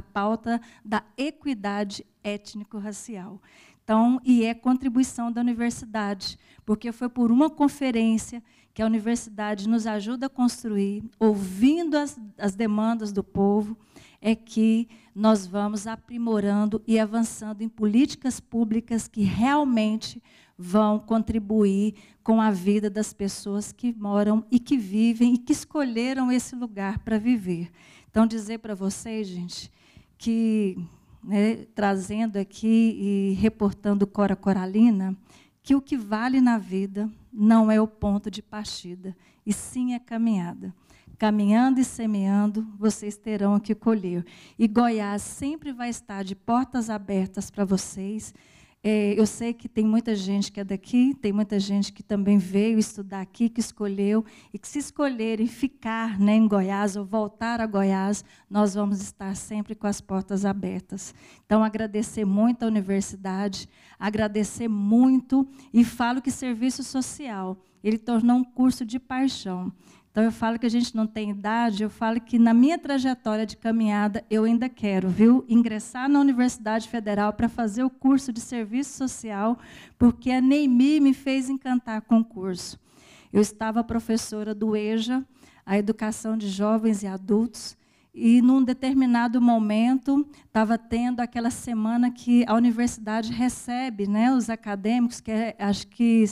pauta da equidade étnico-racial. Então, e é contribuição da universidade, porque foi por uma conferência que a universidade nos ajuda a construir, ouvindo as, as demandas do povo é que nós vamos aprimorando e avançando em políticas públicas que realmente vão contribuir com a vida das pessoas que moram e que vivem e que escolheram esse lugar para viver. Então, dizer para vocês, gente, que, né, trazendo aqui e reportando Cora Coralina, que o que vale na vida não é o ponto de partida, e sim a caminhada. Caminhando e semeando, vocês terão o que colher. E Goiás sempre vai estar de portas abertas para vocês. É, eu sei que tem muita gente que é daqui, tem muita gente que também veio estudar aqui, que escolheu, e que se escolherem ficar né, em Goiás ou voltar a Goiás, nós vamos estar sempre com as portas abertas. Então, agradecer muito à universidade, agradecer muito, e falo que serviço social, ele tornou um curso de paixão. Então eu falo que a gente não tem idade, eu falo que na minha trajetória de caminhada eu ainda quero, viu, ingressar na Universidade Federal para fazer o curso de serviço social, porque a Neimi me fez encantar com o curso. Eu estava professora do EJA, a educação de jovens e adultos, e num determinado momento estava tendo aquela semana que a universidade recebe, né, os acadêmicos que é, acho que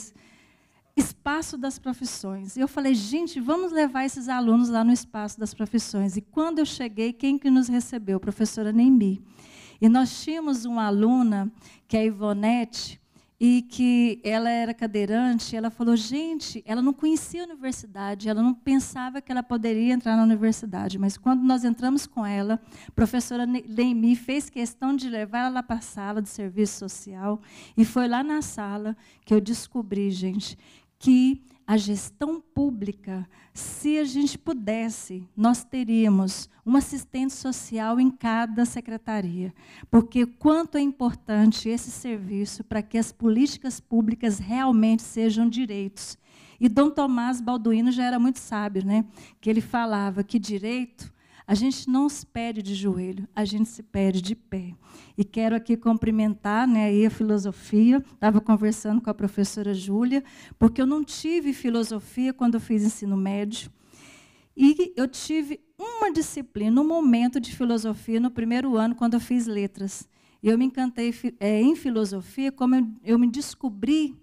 Espaço das Profissões. E eu falei, gente, vamos levar esses alunos lá no Espaço das Profissões. E quando eu cheguei, quem que nos recebeu? A professora Nembi. E nós tínhamos uma aluna, que é a Ivonete, e que ela era cadeirante, ela falou, gente, ela não conhecia a universidade, ela não pensava que ela poderia entrar na universidade, mas quando nós entramos com ela, a professora Leimi fez questão de levar ela para a sala de serviço social, e foi lá na sala que eu descobri, gente, que a gestão pública, se a gente pudesse, nós teríamos um assistente social em cada secretaria. Porque quanto é importante esse serviço para que as políticas públicas realmente sejam direitos. E Dom Tomás Balduino já era muito sábio, né? que ele falava que direito a gente não se pede de joelho, a gente se pede de pé. E quero aqui cumprimentar né, aí a filosofia. Estava conversando com a professora Júlia, porque eu não tive filosofia quando eu fiz ensino médio. E eu tive uma disciplina, um momento de filosofia no primeiro ano, quando eu fiz letras. E eu me encantei é, em filosofia, como eu, eu me descobri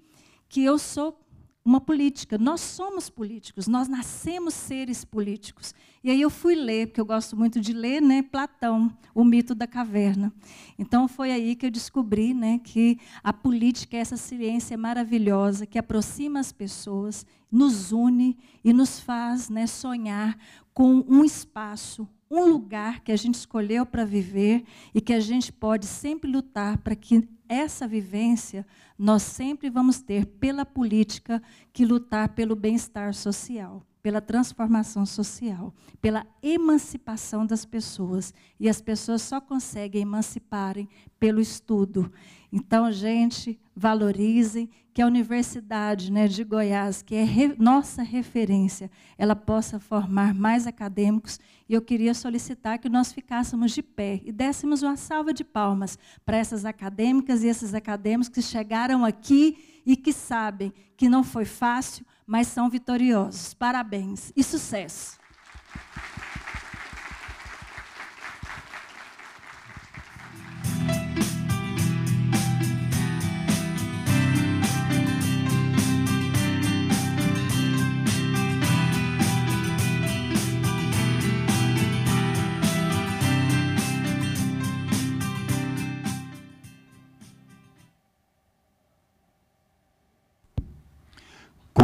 que eu sou uma política. Nós somos políticos, nós nascemos seres políticos. E aí eu fui ler, porque eu gosto muito de ler, né, Platão, O Mito da Caverna. Então foi aí que eu descobri, né, que a política é essa ciência maravilhosa que aproxima as pessoas, nos une e nos faz, né, sonhar com um espaço, um lugar que a gente escolheu para viver e que a gente pode sempre lutar para que essa vivência nós sempre vamos ter pela política que lutar pelo bem-estar social pela transformação social, pela emancipação das pessoas. E as pessoas só conseguem emanciparem pelo estudo. Então, gente, valorizem que a Universidade né, de Goiás, que é re nossa referência, ela possa formar mais acadêmicos. E eu queria solicitar que nós ficássemos de pé e dessemos uma salva de palmas para essas acadêmicas e esses acadêmicos que chegaram aqui e que sabem que não foi fácil, mas são vitoriosos. Parabéns e sucesso!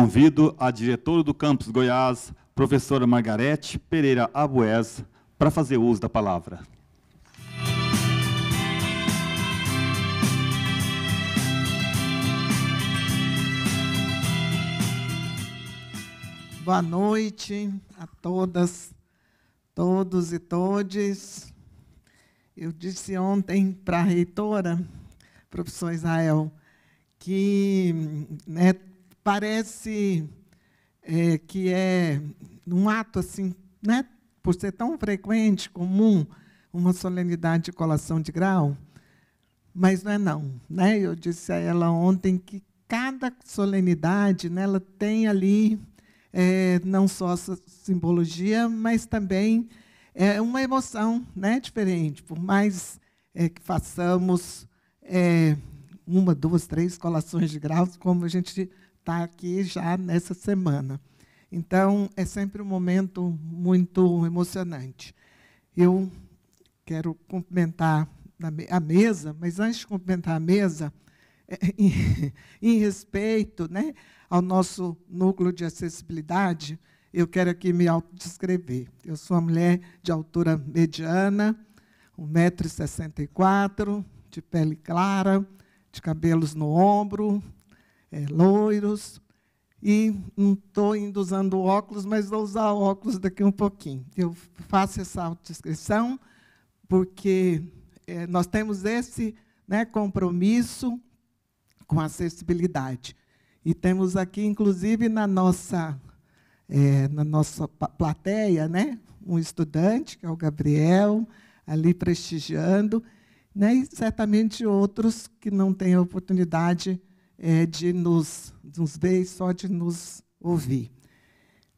Convido a diretora do campus Goiás, professora Margarete Pereira Abues, para fazer uso da palavra. Boa noite a todas, todos e todes. Eu disse ontem para a reitora, professor Israel, que né, parece é, que é um ato assim, né? por ser tão frequente, comum, uma solenidade de colação de grau, mas não é não. Né? Eu disse a ela ontem que cada solenidade né, ela tem ali é, não só simbologia, mas também é uma emoção né, diferente. Por mais é, que façamos é, uma, duas, três colações de graus, como a gente está aqui já nessa semana. Então, é sempre um momento muito emocionante. Eu quero cumprimentar a mesa, mas antes de cumprimentar a mesa, em, [LAUGHS] em respeito né, ao nosso núcleo de acessibilidade, eu quero aqui me autodescrever. Eu sou uma mulher de altura mediana, 1,64m, de pele clara, de cabelos no ombro, é, loiros. E não estou indo usando óculos, mas vou usar óculos daqui um pouquinho. Eu faço essa autodescrição, porque é, nós temos esse né, compromisso com a acessibilidade. E temos aqui, inclusive, na nossa, é, na nossa plateia, né, um estudante, que é o Gabriel, ali prestigiando, né, e certamente outros que não têm a oportunidade é, de nos, nos ver e só de nos ouvir.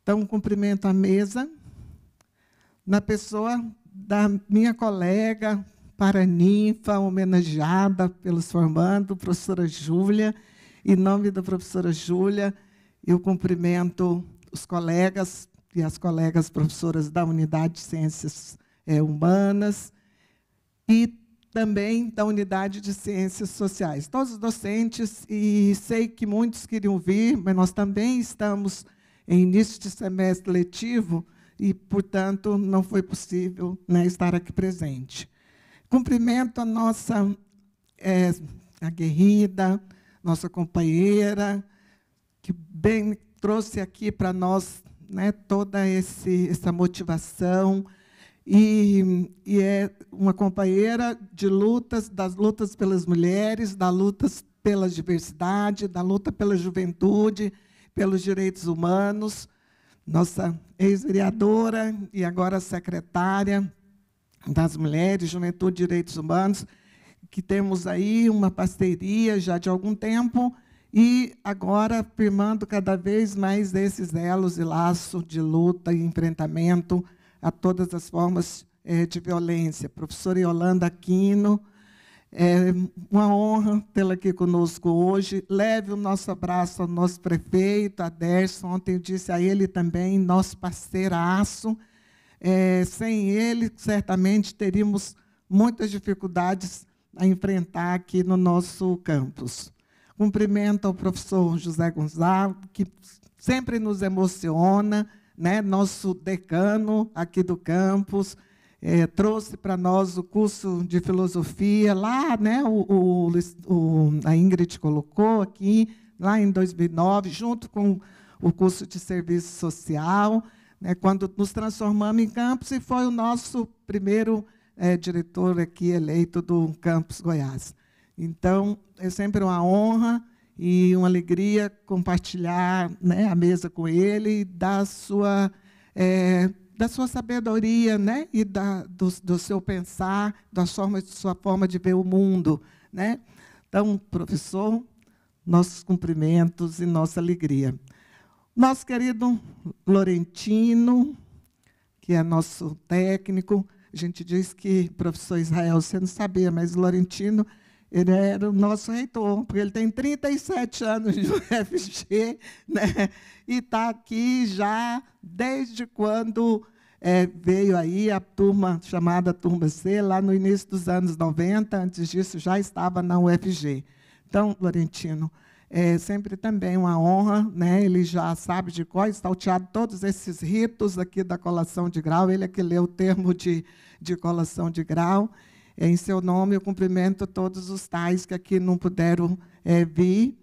Então, cumprimento a mesa na pessoa da minha colega paraninfa, homenageada pelos formandos, professora Júlia. Em nome da professora Júlia, eu cumprimento os colegas e as colegas professoras da Unidade de Ciências é, Humanas e também da unidade de ciências sociais. Todos os docentes, e sei que muitos queriam vir, mas nós também estamos em início de semestre letivo e, portanto, não foi possível né, estar aqui presente. Cumprimento a nossa é, aguerrida, nossa companheira, que bem trouxe aqui para nós né, toda esse, essa motivação, e, e, é uma companheira de lutas, das lutas pelas mulheres, das lutas pela diversidade, da luta pela juventude, pelos direitos humanos, nossa ex-vereadora e agora secretária das Mulheres, Juventude e Direitos Humanos, que temos aí uma parceria já de algum tempo e agora firmando cada vez mais esses elos e laço de luta e enfrentamento a todas as formas é, de violência. Professora Yolanda Aquino, é uma honra tê-la aqui conosco hoje. Leve o nosso abraço ao nosso prefeito, Aderson. Ontem eu disse a ele também, nosso parceiraço. É, sem ele, certamente teríamos muitas dificuldades a enfrentar aqui no nosso campus. Cumprimento ao professor José Gonzalo, que sempre nos emociona né, nosso decano aqui do campus, é, trouxe para nós o curso de filosofia lá, né, o, o, o, a Ingrid colocou aqui, lá em 2009, junto com o curso de serviço social, né, quando nos transformamos em campus, e foi o nosso primeiro é, diretor aqui eleito do Campus Goiás. Então, é sempre uma honra e uma alegria compartilhar né, a mesa com ele e da sua, é, da sua sabedoria né, e da, do, do seu pensar, da forma, sua forma de ver o mundo. Né? Então, professor, nossos cumprimentos e nossa alegria. Nosso querido Lorentino, que é nosso técnico, a gente diz que professor Israel, você não sabia, mas Lorentino ele era o nosso reitor, porque ele tem 37 anos de UFG [LAUGHS] né? e está aqui já desde quando é, veio aí a turma chamada Turma C, lá no início dos anos 90, antes disso já estava na UFG. Então, Florentino, é sempre também uma honra, né? ele já sabe de qual, teatro todos esses ritos aqui da colação de grau, ele é que leu o termo de, de colação de grau, em seu nome, eu cumprimento todos os tais que aqui não puderam é, vir.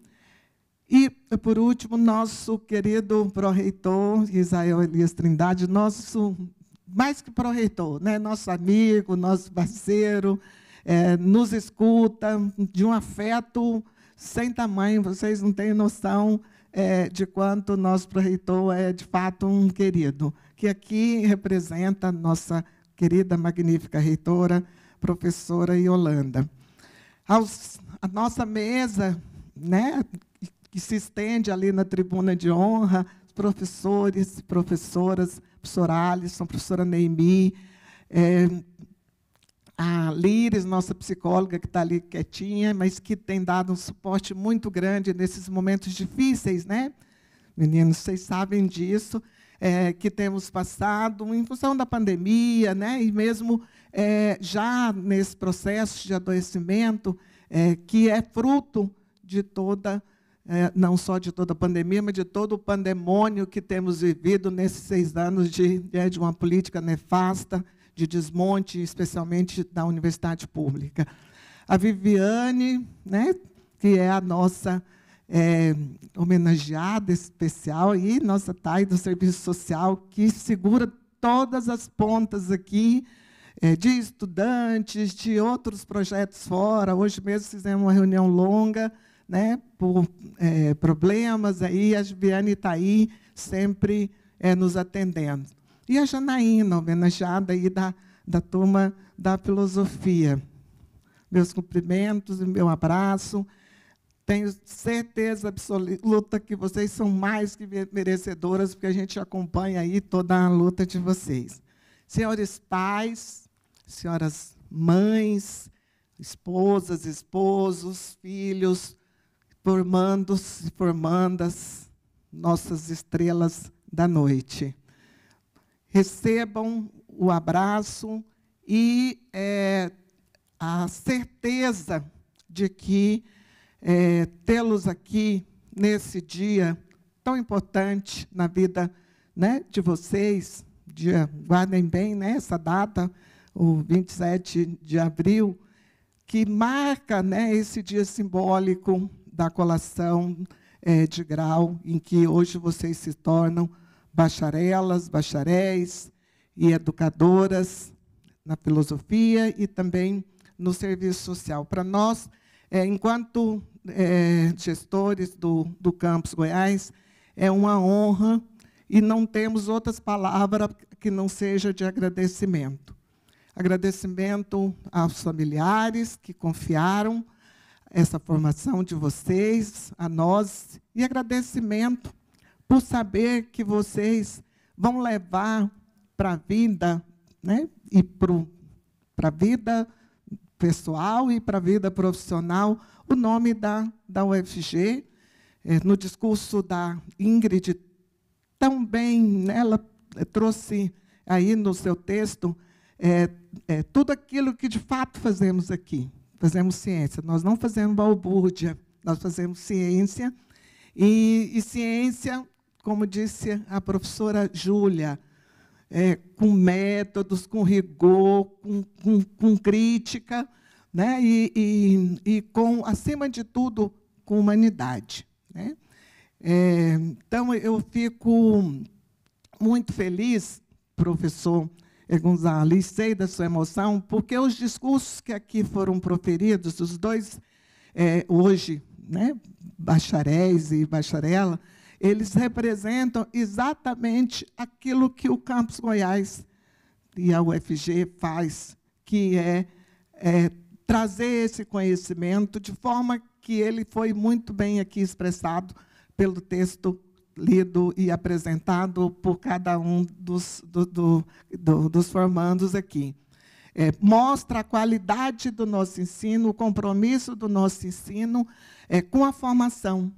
E, por último, nosso querido pró-reitor Israel Elias Trindade, nosso, mais que pró-reitor, né? nosso amigo, nosso parceiro, é, nos escuta de um afeto sem tamanho, vocês não têm noção é, de quanto o nosso pró-reitor é, de fato, um querido, que aqui representa a nossa querida, magnífica reitora, professora Yolanda. Aos, a nossa mesa, né, que se estende ali na tribuna de honra, professores, professoras, professora Alisson, professora Neimi, é, a Lires, nossa psicóloga, que está ali quietinha, mas que tem dado um suporte muito grande nesses momentos difíceis, né? Meninos, vocês sabem disso, é, que temos passado em função da pandemia, né? E mesmo é, já nesse processo de adoecimento, é, que é fruto de toda, é, não só de toda a pandemia, mas de todo o pandemônio que temos vivido nesses seis anos de, né, de uma política nefasta, de desmonte, especialmente da universidade pública. A Viviane, né, que é a nossa é, homenageada especial, e nossa TAI do Serviço Social, que segura todas as pontas aqui, é, de estudantes, de outros projetos fora. Hoje mesmo fizemos uma reunião longa né, por é, problemas, aí a Juliane está aí sempre é, nos atendendo. E a Janaína, homenageada aí da, da turma da filosofia. Meus cumprimentos e meu abraço. Tenho certeza absoluta que vocês são mais que merecedoras, porque a gente acompanha aí toda a luta de vocês. Senhores pais, senhoras mães, esposas, esposos, filhos, formandos e formandas, nossas estrelas da noite. Recebam o abraço e é, a certeza de que é, tê-los aqui nesse dia tão importante na vida né, de vocês, dia, guardem bem né, essa data, o 27 de abril, que marca né, esse dia simbólico da colação é, de grau, em que hoje vocês se tornam bacharelas, bacharéis e educadoras na filosofia e também no serviço social. Para nós, é, enquanto é, gestores do, do Campus Goiás, é uma honra e não temos outras palavras que não seja de agradecimento. Agradecimento aos familiares que confiaram essa formação de vocês, a nós, e agradecimento por saber que vocês vão levar para a vida, né, e para a vida pessoal e para a vida profissional o nome da, da UFG. É, eh, no discurso da Ingrid, também ela eh, trouxe aí no seu texto é, é, tudo aquilo que de fato fazemos aqui. Fazemos ciência. Nós não fazemos balbúrdia, nós fazemos ciência. E, e ciência, como disse a professora Júlia, é, com métodos, com rigor, com, com, com crítica, né? E, e, e, com, acima de tudo, com humanidade. Né? É, então, eu fico muito feliz, professor Gonzalo, e sei da sua emoção, porque os discursos que aqui foram proferidos, os dois é, hoje, né, bacharéis e bacharela, eles representam exatamente aquilo que o Campus Goiás e a UFG faz, que é, é trazer esse conhecimento de forma que ele foi muito bem aqui expressado pelo texto lido e apresentado por cada um dos, do, do, do, dos formandos aqui. É, mostra a qualidade do nosso ensino, o compromisso do nosso ensino é, com a formação.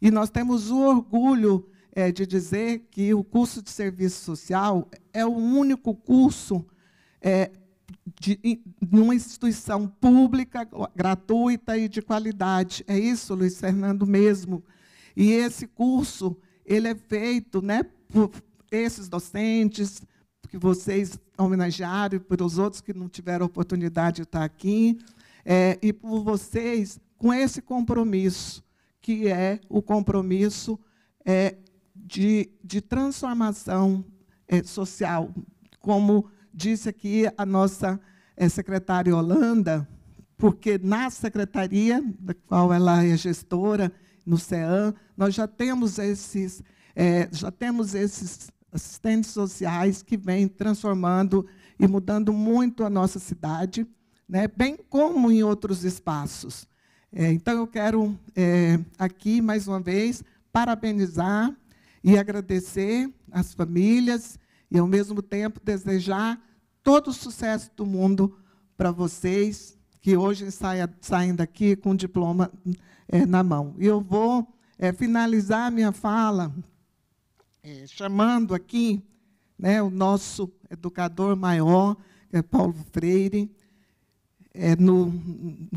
E nós temos o orgulho é, de dizer que o curso de serviço social é o único curso é, de, numa instituição pública, gratuita e de qualidade. É isso, Luiz Fernando, mesmo. E esse curso, ele é feito né, por esses docentes que vocês homenagearam, por os outros que não tiveram oportunidade de estar aqui, é, e por vocês com esse compromisso, que é o compromisso é, de, de transformação é, social. Como disse aqui a nossa é, secretária Holanda, porque na secretaria, da qual ela é gestora, no CEAM, nós já temos esses, é, já temos esses assistentes sociais que vêm transformando e mudando muito a nossa cidade, né, bem como em outros espaços. É, então, eu quero é, aqui, mais uma vez, parabenizar e agradecer às famílias e, ao mesmo tempo, desejar todo o sucesso do mundo para vocês que hoje saia, saem daqui com o diploma é, na mão. Eu vou é, finalizar minha fala é, chamando aqui né, o nosso educador maior, é Paulo Freire, é, no,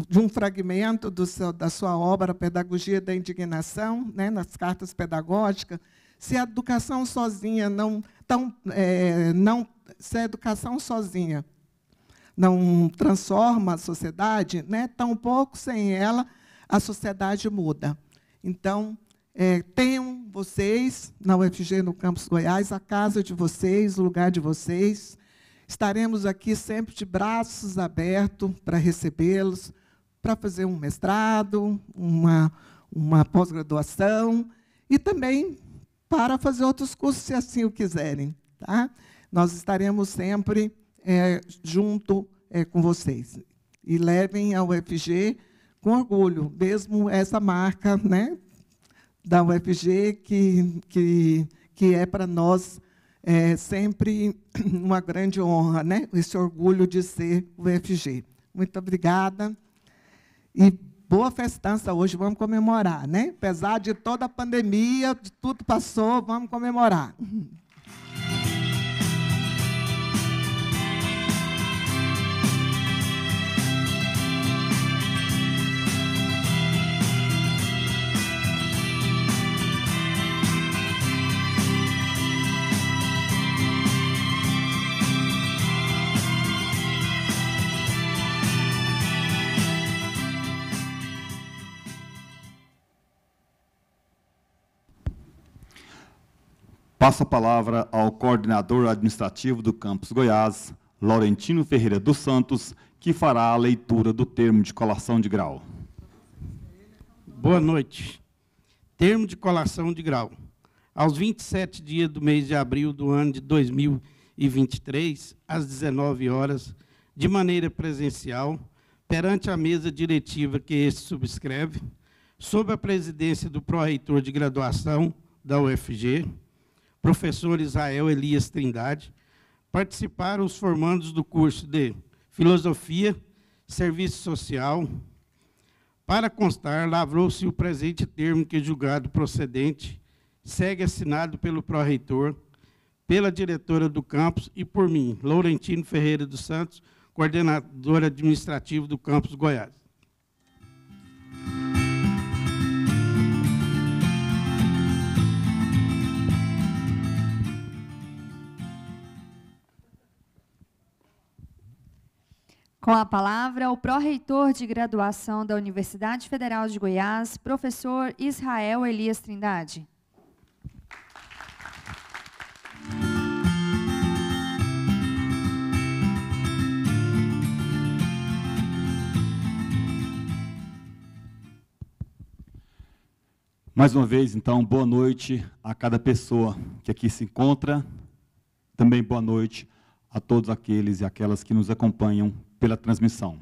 de um fragmento seu, da sua obra Pedagogia da Indignação, né, nas cartas pedagógicas, se a educação sozinha não, tão, é, não se a educação sozinha não transforma a sociedade, né, tampouco sem ela a sociedade muda. Então, é, tenham vocês, na UFG, no Campus Goiás, a casa de vocês, o lugar de vocês. Estaremos aqui sempre de braços abertos para recebê-los, para fazer um mestrado, uma, uma pós-graduação e também para fazer outros cursos, se assim o quiserem. Tá? Nós estaremos sempre é, junto é, com vocês. E levem a UFG com orgulho, mesmo essa marca né, da UFG, que, que, que é para nós é, sempre uma grande honra, né, esse orgulho de ser UFG. Muito obrigada. E boa festança hoje, vamos comemorar, né? Apesar de toda a pandemia, de tudo passou, vamos comemorar. Passo a palavra ao coordenador administrativo do Campus Goiás, Laurentino Ferreira dos Santos, que fará a leitura do termo de colação de grau. Boa noite. Termo de colação de grau. Aos 27 dias do mês de abril do ano de 2023, às 19 horas, de maneira presencial, perante a mesa diretiva que este subscreve, sob a presidência do pró-reitor de graduação da UFG, professor Israel Elias Trindade, participaram os formandos do curso de Filosofia, Serviço Social. Para constar, lavrou-se o presente termo que, julgado procedente, segue assinado pelo pró-reitor, pela diretora do campus e por mim, Laurentino Ferreira dos Santos, coordenador administrativo do campus Goiás. Com a palavra, o pró-reitor de graduação da Universidade Federal de Goiás, professor Israel Elias Trindade. Mais uma vez, então, boa noite a cada pessoa que aqui se encontra. Também boa noite a todos aqueles e aquelas que nos acompanham pela transmissão.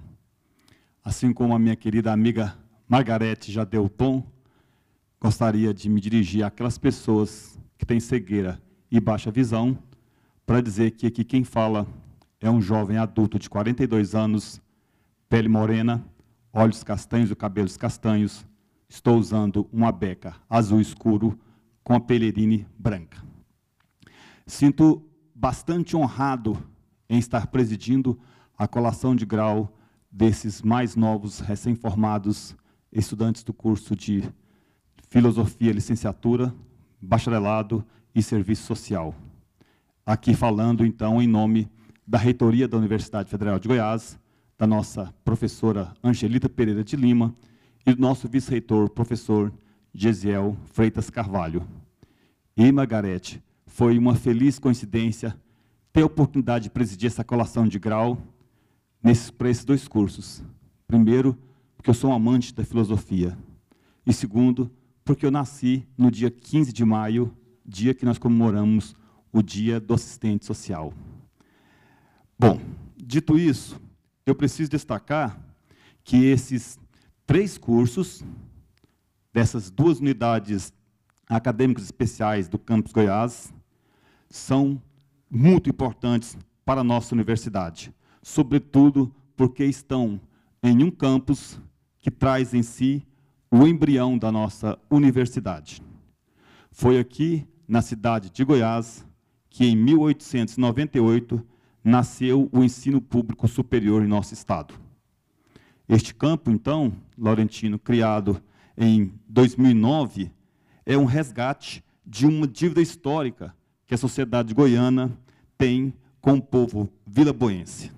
Assim como a minha querida amiga Margarete já deu o tom, gostaria de me dirigir àquelas pessoas que têm cegueira e baixa visão, para dizer que aqui quem fala é um jovem adulto de 42 anos, pele morena, olhos castanhos e cabelos castanhos. Estou usando uma beca azul escuro com a pelerine branca. Sinto bastante honrado em estar presidindo a colação de grau desses mais novos recém-formados estudantes do curso de Filosofia, Licenciatura, Bacharelado e Serviço Social. Aqui falando, então, em nome da Reitoria da Universidade Federal de Goiás, da nossa professora Angelita Pereira de Lima e do nosso vice-reitor, professor Gesiel Freitas Carvalho. E Margarete, foi uma feliz coincidência ter a oportunidade de presidir essa colação de grau para esses dois cursos. Primeiro, porque eu sou um amante da filosofia. E segundo, porque eu nasci no dia 15 de maio, dia que nós comemoramos o Dia do Assistente Social. Bom, dito isso, eu preciso destacar que esses três cursos, dessas duas unidades acadêmicas especiais do Campus Goiás, são muito importantes para a nossa universidade sobretudo porque estão em um campus que traz em si o embrião da nossa universidade. Foi aqui, na cidade de Goiás, que em 1898 nasceu o ensino público superior em nosso estado. Este campo, então, Laurentino, criado em 2009, é um resgate de uma dívida histórica que a sociedade goiana tem com o povo vilaboense.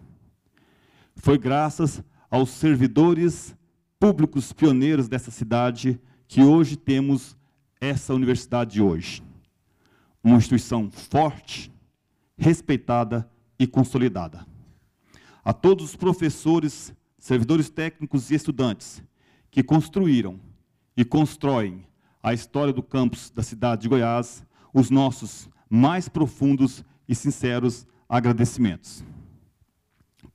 Foi graças aos servidores públicos pioneiros dessa cidade que hoje temos essa universidade de hoje. Uma instituição forte, respeitada e consolidada. A todos os professores, servidores técnicos e estudantes que construíram e constroem a história do campus da cidade de Goiás, os nossos mais profundos e sinceros agradecimentos.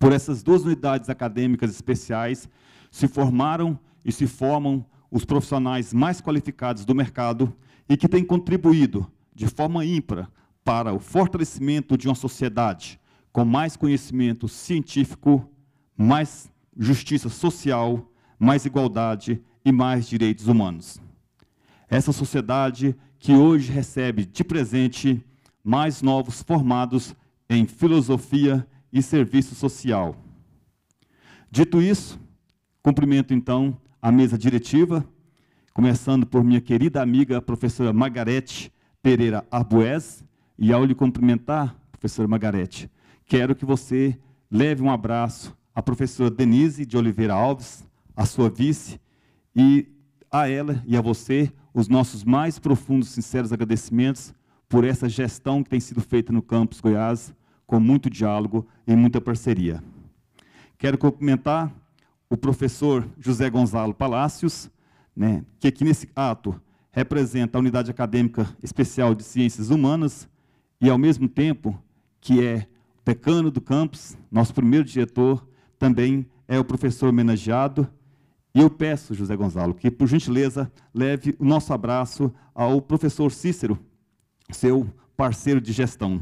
Por essas duas unidades acadêmicas especiais, se formaram e se formam os profissionais mais qualificados do mercado e que têm contribuído de forma ímpar para o fortalecimento de uma sociedade com mais conhecimento científico, mais justiça social, mais igualdade e mais direitos humanos. Essa sociedade que hoje recebe de presente mais novos formados em filosofia e serviço social. Dito isso, cumprimento então a mesa diretiva, começando por minha querida amiga, a professora Margarete Pereira Arbuez, e ao lhe cumprimentar, professora Margarete, quero que você leve um abraço à professora Denise de Oliveira Alves, a sua vice, e a ela e a você os nossos mais profundos, sinceros agradecimentos por essa gestão que tem sido feita no campus Goiás com muito diálogo e muita parceria. Quero cumprimentar o professor José Gonzalo Palácios, né, que aqui nesse ato representa a Unidade Acadêmica Especial de Ciências Humanas e, ao mesmo tempo, que é decano do campus, nosso primeiro diretor, também é o professor homenageado. E eu peço, José Gonzalo, que, por gentileza, leve o nosso abraço ao professor Cícero, seu parceiro de gestão.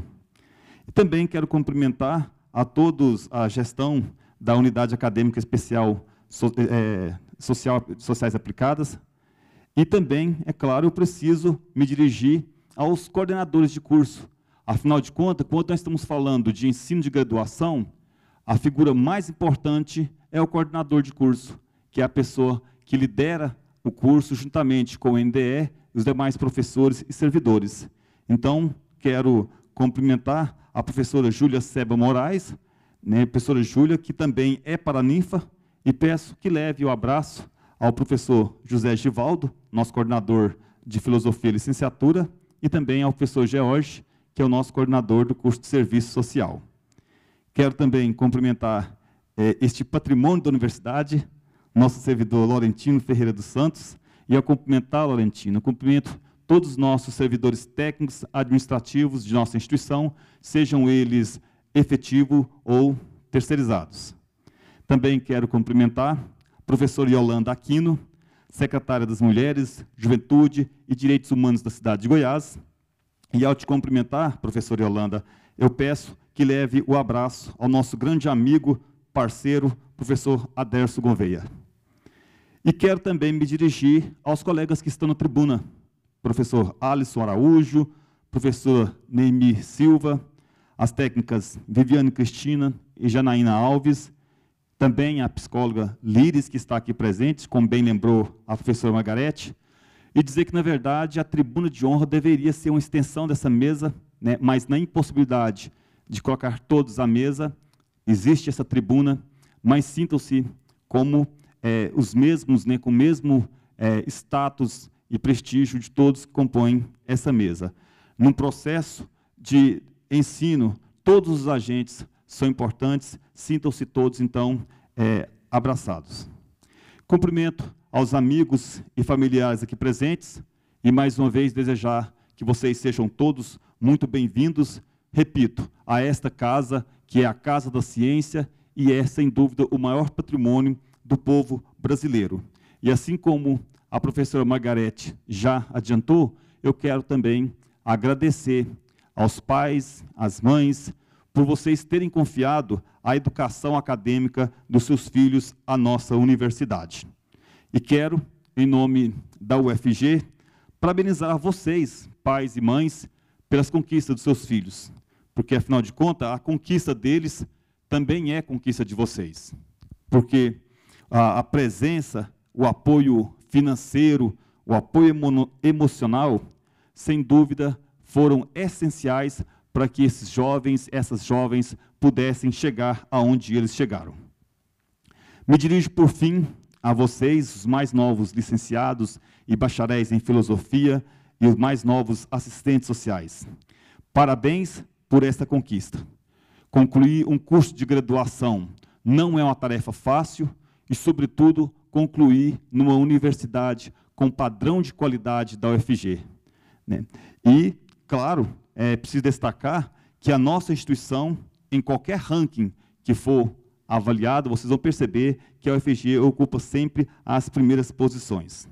Também quero cumprimentar a todos a gestão da Unidade Acadêmica Especial so, é, Social, Sociais Aplicadas. E também, é claro, eu preciso me dirigir aos coordenadores de curso. Afinal de contas, quando nós estamos falando de ensino de graduação, a figura mais importante é o coordenador de curso, que é a pessoa que lidera o curso juntamente com o NDE, os demais professores e servidores. Então, quero cumprimentar a professora Júlia Seba Moraes, né, professora Júlia, que também é paraninfa, e peço que leve o abraço ao professor José Givaldo, nosso coordenador de Filosofia e Licenciatura, e também ao professor George, que é o nosso coordenador do curso de Serviço Social. Quero também cumprimentar é, este patrimônio da universidade, nosso servidor Laurentino Ferreira dos Santos, e ao cumprimentar, Laurentino, cumprimento todos os nossos servidores técnicos, administrativos de nossa instituição, sejam eles efetivo ou terceirizados. Também quero cumprimentar a professora Yolanda Aquino, secretária das Mulheres, Juventude e Direitos Humanos da cidade de Goiás. E ao te cumprimentar, professora Yolanda, eu peço que leve o abraço ao nosso grande amigo, parceiro, professor Aderso Gouveia. E quero também me dirigir aos colegas que estão na tribuna, professor Alisson Araújo, professor Neymir Silva, as técnicas Viviane Cristina e Janaína Alves, também a psicóloga Lires, que está aqui presente, como bem lembrou a professora Margarete, e dizer que, na verdade, a tribuna de honra deveria ser uma extensão dessa mesa, né, mas na impossibilidade de colocar todos à mesa, existe essa tribuna, mas sintam-se como é, os mesmos, né, com o mesmo é, status e prestígio de todos que compõem essa mesa. Num processo de ensino, todos os agentes são importantes, sintam-se todos, então, é, abraçados. Cumprimento aos amigos e familiares aqui presentes e, mais uma vez, desejar que vocês sejam todos muito bem-vindos, repito, a esta casa, que é a Casa da Ciência e é, sem dúvida, o maior patrimônio do povo brasileiro. E assim como a professora Margarete já adiantou, eu quero também agradecer aos pais, às mães, por vocês terem confiado a educação acadêmica dos seus filhos à nossa universidade. E quero, em nome da UFG, parabenizar vocês, pais e mães, pelas conquistas dos seus filhos, porque, afinal de contas, a conquista deles também é conquista de vocês. Porque a, a presença, o apoio financeiro, o apoio emocional, sem dúvida, foram essenciais para que esses jovens, essas jovens, pudessem chegar aonde eles chegaram. Me dirijo, por fim, a vocês, os mais novos licenciados e bacharéis em filosofia e os mais novos assistentes sociais. Parabéns por esta conquista. Concluir um curso de graduação não é uma tarefa fácil e, sobretudo, concluir numa universidade com padrão de qualidade da UFG. Né? E, claro, é preciso destacar que a nossa instituição, em qualquer ranking que for avaliado, vocês vão perceber que a UFG ocupa sempre as primeiras posições.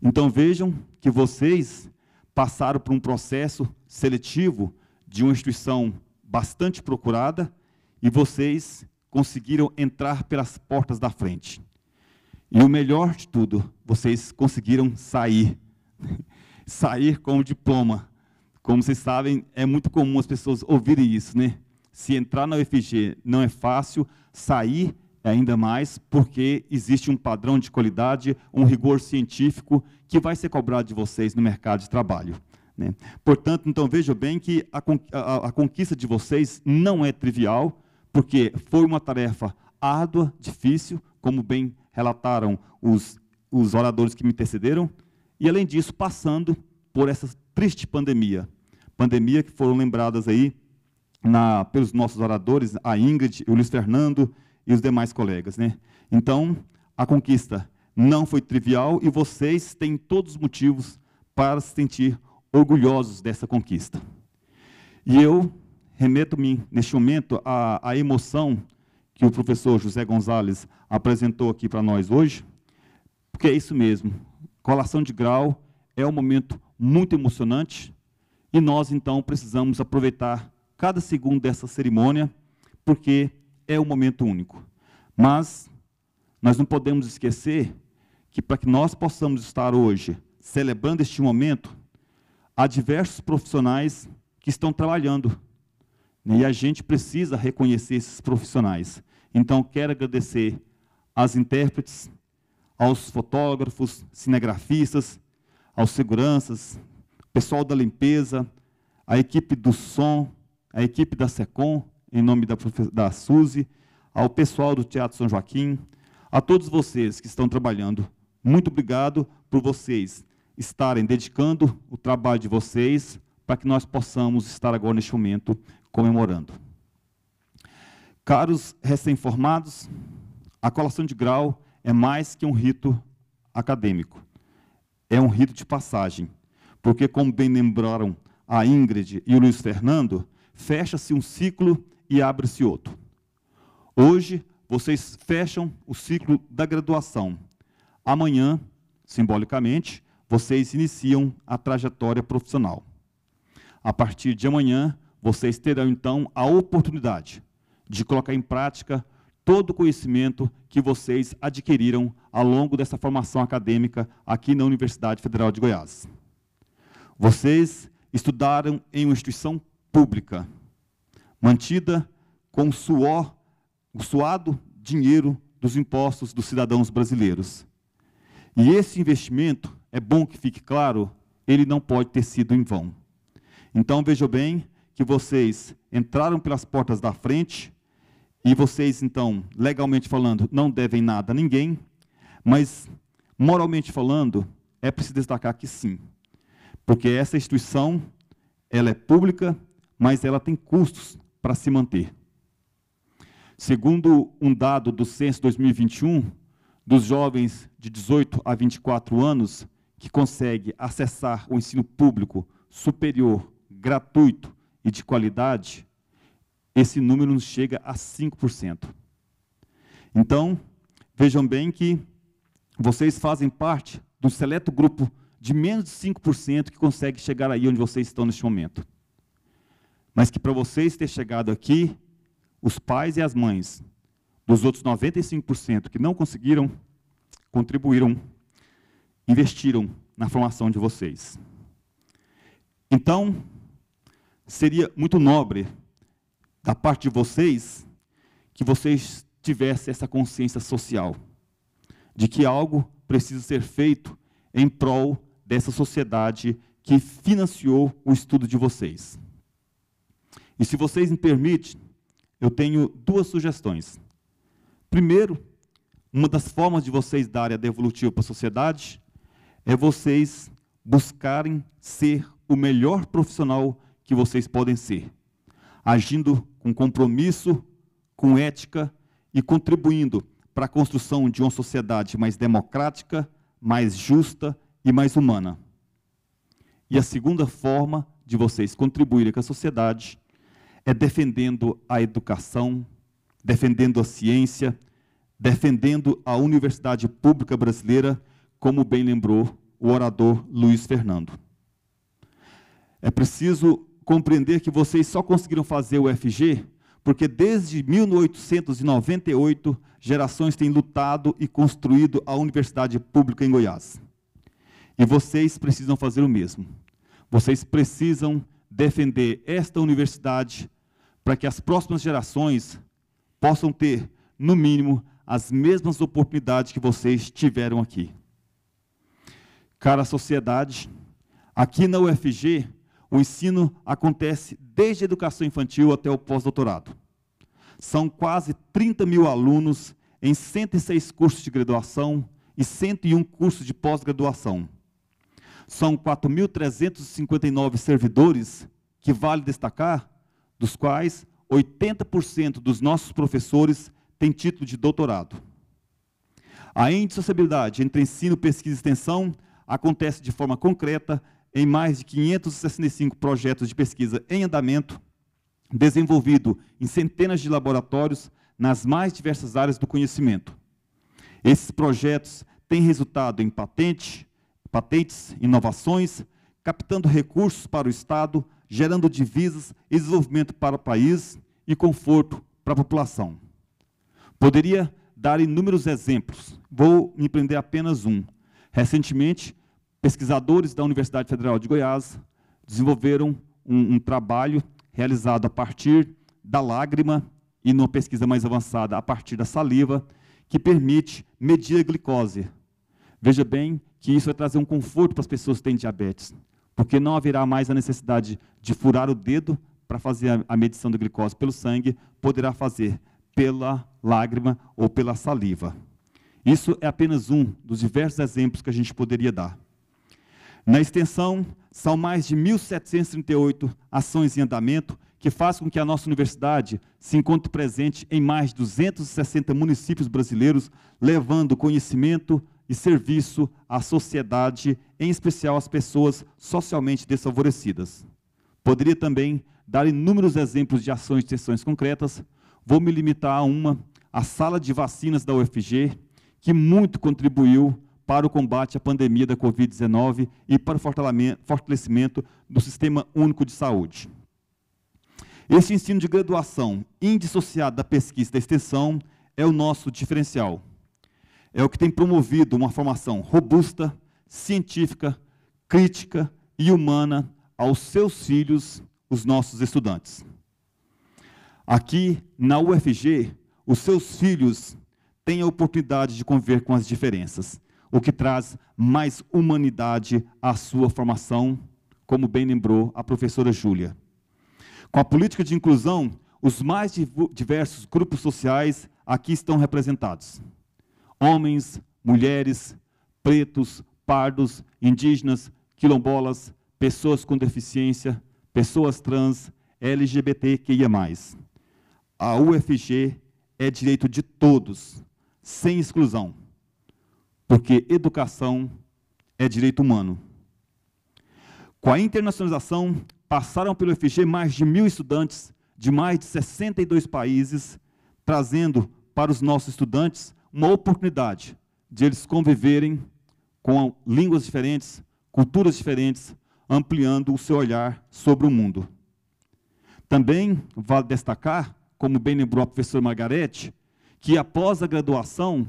Então vejam que vocês passaram por um processo seletivo de uma instituição bastante procurada e vocês conseguiram entrar pelas portas da frente. E o melhor de tudo, vocês conseguiram sair. [LAUGHS] sair com o diploma. Como vocês sabem, é muito comum as pessoas ouvirem isso, né? Se entrar na UFG não é fácil, sair é ainda mais, porque existe um padrão de qualidade, um rigor científico que vai ser cobrado de vocês no mercado de trabalho. Né? Portanto, então vejam bem que a, a, a conquista de vocês não é trivial, porque foi uma tarefa árdua, difícil, como bem relataram os, os oradores que me intercederam, e além disso, passando por essa triste pandemia. Pandemia que foram lembradas aí na, pelos nossos oradores, a Ingrid, o Luiz Fernando e os demais colegas. Né? Então, a conquista não foi trivial e vocês têm todos os motivos para se sentir orgulhosos dessa conquista. E eu remeto-me, neste momento, à, à emoção que o professor José Gonzalez apresentou aqui para nós hoje, porque é isso mesmo. Colação de grau é um momento muito emocionante e nós então precisamos aproveitar cada segundo dessa cerimônia, porque é um momento único. Mas nós não podemos esquecer que para que nós possamos estar hoje celebrando este momento, há diversos profissionais que estão trabalhando. Né? E a gente precisa reconhecer esses profissionais. Então, quero agradecer às intérpretes, aos fotógrafos, cinegrafistas, aos seguranças, pessoal da limpeza, a equipe do som, a equipe da SECOM, em nome da, da Suzy, ao pessoal do Teatro São Joaquim, a todos vocês que estão trabalhando. Muito obrigado por vocês estarem dedicando o trabalho de vocês para que nós possamos estar agora neste momento comemorando. Caros recém-formados, a colação de grau é mais que um rito acadêmico. É um rito de passagem. Porque, como bem lembraram a Ingrid e o Luiz Fernando, fecha-se um ciclo e abre-se outro. Hoje, vocês fecham o ciclo da graduação. Amanhã, simbolicamente, vocês iniciam a trajetória profissional. A partir de amanhã, vocês terão então a oportunidade de colocar em prática todo o conhecimento que vocês adquiriram ao longo dessa formação acadêmica aqui na Universidade Federal de Goiás. Vocês estudaram em uma instituição pública, mantida com suor, o suado dinheiro dos impostos dos cidadãos brasileiros. E esse investimento, é bom que fique claro, ele não pode ter sido em vão. Então vejam bem que vocês entraram pelas portas da frente, e vocês, então, legalmente falando, não devem nada a ninguém, mas moralmente falando, é preciso destacar que sim. Porque essa instituição, ela é pública, mas ela tem custos para se manter. Segundo um dado do Censo 2021, dos jovens de 18 a 24 anos que conseguem acessar o ensino público superior, gratuito e de qualidade, esse número chega a 5%. Então, vejam bem que vocês fazem parte do seleto grupo de menos de 5% que consegue chegar aí onde vocês estão neste momento. Mas que para vocês ter chegado aqui, os pais e as mães dos outros 95% que não conseguiram, contribuíram, investiram na formação de vocês. Então, seria muito nobre da parte de vocês que vocês tivessem essa consciência social de que algo precisa ser feito em prol dessa sociedade que financiou o estudo de vocês. E se vocês me permitem, eu tenho duas sugestões. Primeiro, uma das formas de vocês darem a devolutiva para a sociedade é vocês buscarem ser o melhor profissional que vocês podem ser, agindo um compromisso com ética e contribuindo para a construção de uma sociedade mais democrática, mais justa e mais humana. E a segunda forma de vocês contribuírem com a sociedade é defendendo a educação, defendendo a ciência, defendendo a universidade pública brasileira, como bem lembrou o orador Luiz Fernando. É preciso compreender que vocês só conseguiram fazer o FG porque desde 1898 gerações têm lutado e construído a universidade pública em Goiás. E vocês precisam fazer o mesmo. Vocês precisam defender esta universidade para que as próximas gerações possam ter, no mínimo, as mesmas oportunidades que vocês tiveram aqui. Cara sociedade, aqui na UFG o ensino acontece desde a educação infantil até o pós-doutorado. São quase 30 mil alunos em 106 cursos de graduação e 101 cursos de pós-graduação. São 4.359 servidores, que vale destacar, dos quais 80% dos nossos professores têm título de doutorado. A indissociabilidade entre ensino, pesquisa e extensão acontece de forma concreta em mais de 565 projetos de pesquisa em andamento, desenvolvido em centenas de laboratórios nas mais diversas áreas do conhecimento. Esses projetos têm resultado em patente, patentes, inovações, captando recursos para o Estado, gerando divisas e desenvolvimento para o país e conforto para a população. Poderia dar inúmeros exemplos, vou me prender apenas um. Recentemente, pesquisadores da Universidade Federal de Goiás desenvolveram um, um trabalho realizado a partir da lágrima e numa pesquisa mais avançada a partir da saliva, que permite medir a glicose. Veja bem que isso vai trazer um conforto para as pessoas que têm diabetes, porque não haverá mais a necessidade de furar o dedo para fazer a medição da glicose pelo sangue, poderá fazer pela lágrima ou pela saliva. Isso é apenas um dos diversos exemplos que a gente poderia dar. Na extensão, são mais de 1.738 ações em andamento, que faz com que a nossa universidade se encontre presente em mais de 260 municípios brasileiros, levando conhecimento e serviço à sociedade, em especial às pessoas socialmente desfavorecidas. Poderia também dar inúmeros exemplos de ações e sessões concretas, vou me limitar a uma, a sala de vacinas da UFG, que muito contribuiu para o combate à pandemia da Covid-19 e para o fortalecimento do Sistema Único de Saúde. Este ensino de graduação, indissociado da pesquisa e da extensão, é o nosso diferencial. É o que tem promovido uma formação robusta, científica, crítica e humana aos seus filhos, os nossos estudantes. Aqui, na UFG, os seus filhos têm a oportunidade de conviver com as diferenças o que traz mais humanidade à sua formação, como bem lembrou a professora Júlia. Com a política de inclusão, os mais diversos grupos sociais aqui estão representados: homens, mulheres, pretos, pardos, indígenas, quilombolas, pessoas com deficiência, pessoas trans, LGBTQIA. A UFG é direito de todos, sem exclusão porque educação é direito humano. Com a internacionalização, passaram pelo FG mais de mil estudantes de mais de 62 países, trazendo para os nossos estudantes uma oportunidade de eles conviverem com línguas diferentes, culturas diferentes, ampliando o seu olhar sobre o mundo. Também vale destacar, como bem lembrou a professora Margarete, que após a graduação,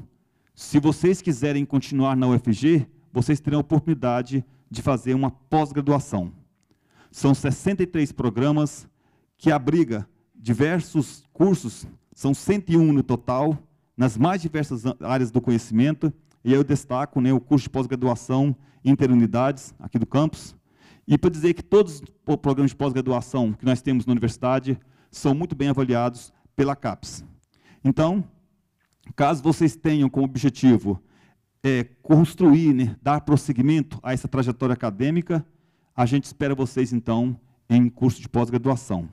se vocês quiserem continuar na UFG, vocês terão a oportunidade de fazer uma pós-graduação. São 63 programas que abriga diversos cursos, são 101 no total, nas mais diversas áreas do conhecimento, e eu destaco né, o curso de pós-graduação interunidades aqui do campus. E para dizer que todos os programas de pós-graduação que nós temos na universidade são muito bem avaliados pela CAPES. Então, Caso vocês tenham como objetivo é, construir, né, dar prosseguimento a essa trajetória acadêmica, a gente espera vocês, então, em curso de pós-graduação.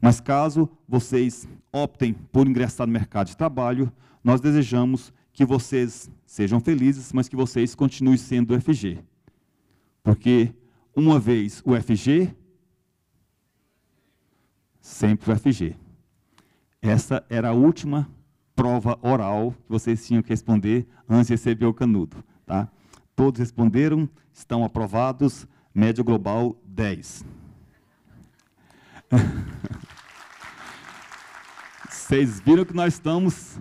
Mas caso vocês optem por ingressar no mercado de trabalho, nós desejamos que vocês sejam felizes, mas que vocês continuem sendo do FG. Porque uma vez o FG, sempre o FG. Essa era a última prova oral que vocês tinham que responder antes de receber o canudo. Tá? Todos responderam, estão aprovados, média global 10. [LAUGHS] Vocês viram que nós estamos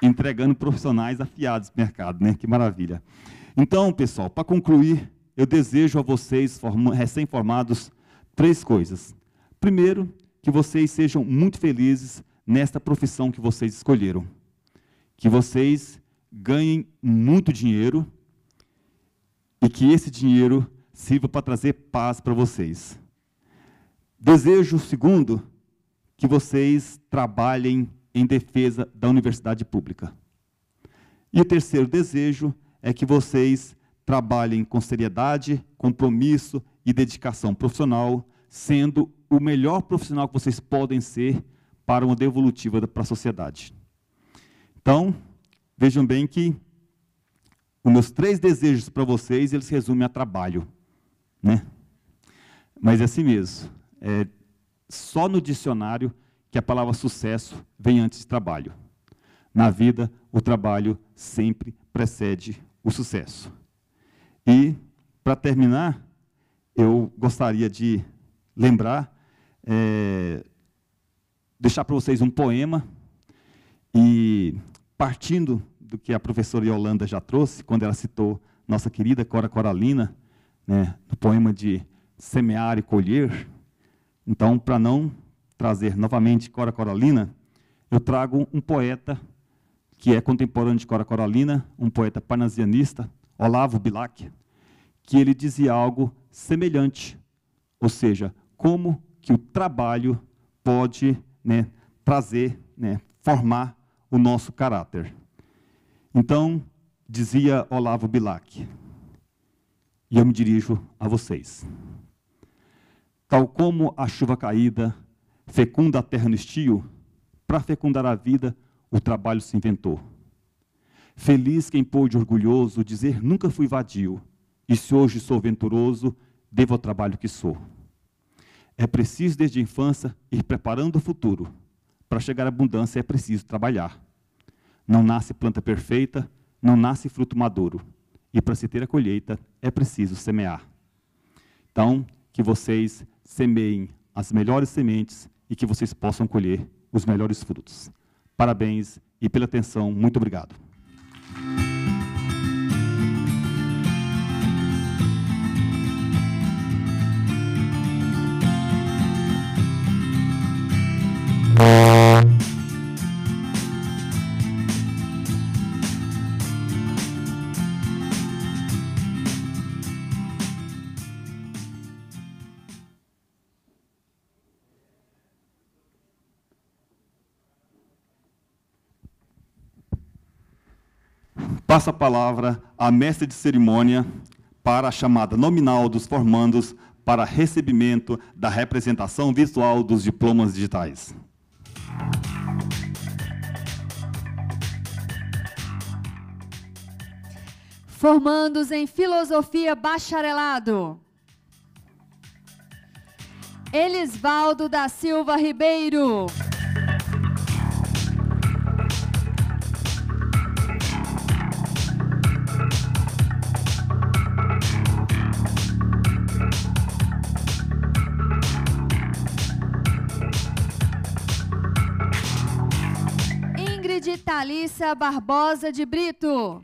entregando profissionais afiados para o mercado, né? Que maravilha. Então, pessoal, para concluir, eu desejo a vocês, recém-formados, três coisas. Primeiro, que vocês sejam muito felizes nesta profissão que vocês escolheram. Que vocês ganhem muito dinheiro e que esse dinheiro sirva para trazer paz para vocês. Desejo, segundo, que vocês trabalhem em defesa da universidade pública. E o terceiro desejo é que vocês trabalhem com seriedade, compromisso e dedicação profissional, sendo o melhor profissional que vocês podem ser para uma devolutiva para a sociedade. Então, vejam bem que os meus três desejos para vocês, eles resumem a trabalho. Né? Mas é assim mesmo. É só no dicionário que a palavra sucesso vem antes de trabalho. Na vida, o trabalho sempre precede o sucesso. E, para terminar, eu gostaria de lembrar é, deixar para vocês um poema e partindo do que a professora Yolanda já trouxe, quando ela citou nossa querida Cora Coralina, né, no poema de Semear e Colher, então, para não trazer novamente Cora Coralina, eu trago um poeta que é contemporâneo de Cora Coralina, um poeta parnasianista, Olavo Bilac, que ele dizia algo semelhante, ou seja, como que o trabalho pode né, trazer, né, formar o nosso caráter. Então, dizia Olavo Bilac, e eu me dirijo a vocês. Tal como a chuva caída fecunda a terra no estio, para fecundar a vida, o trabalho se inventou. Feliz quem pôde orgulhoso dizer nunca fui vadio, e se hoje sou venturoso, devo ao trabalho que sou. É preciso, desde a infância, ir preparando o futuro. Para chegar à abundância é preciso trabalhar. Não nasce planta perfeita, não nasce fruto maduro. E para se ter a colheita é preciso semear. Então, que vocês semeiem as melhores sementes e que vocês possam colher os melhores frutos. Parabéns e pela atenção, muito obrigado. Passa a palavra à mestre de cerimônia para a chamada nominal dos formandos para recebimento da representação visual dos diplomas digitais. Formandos em Filosofia Bacharelado. Elisvaldo da Silva Ribeiro. Thalissa Barbosa de Brito.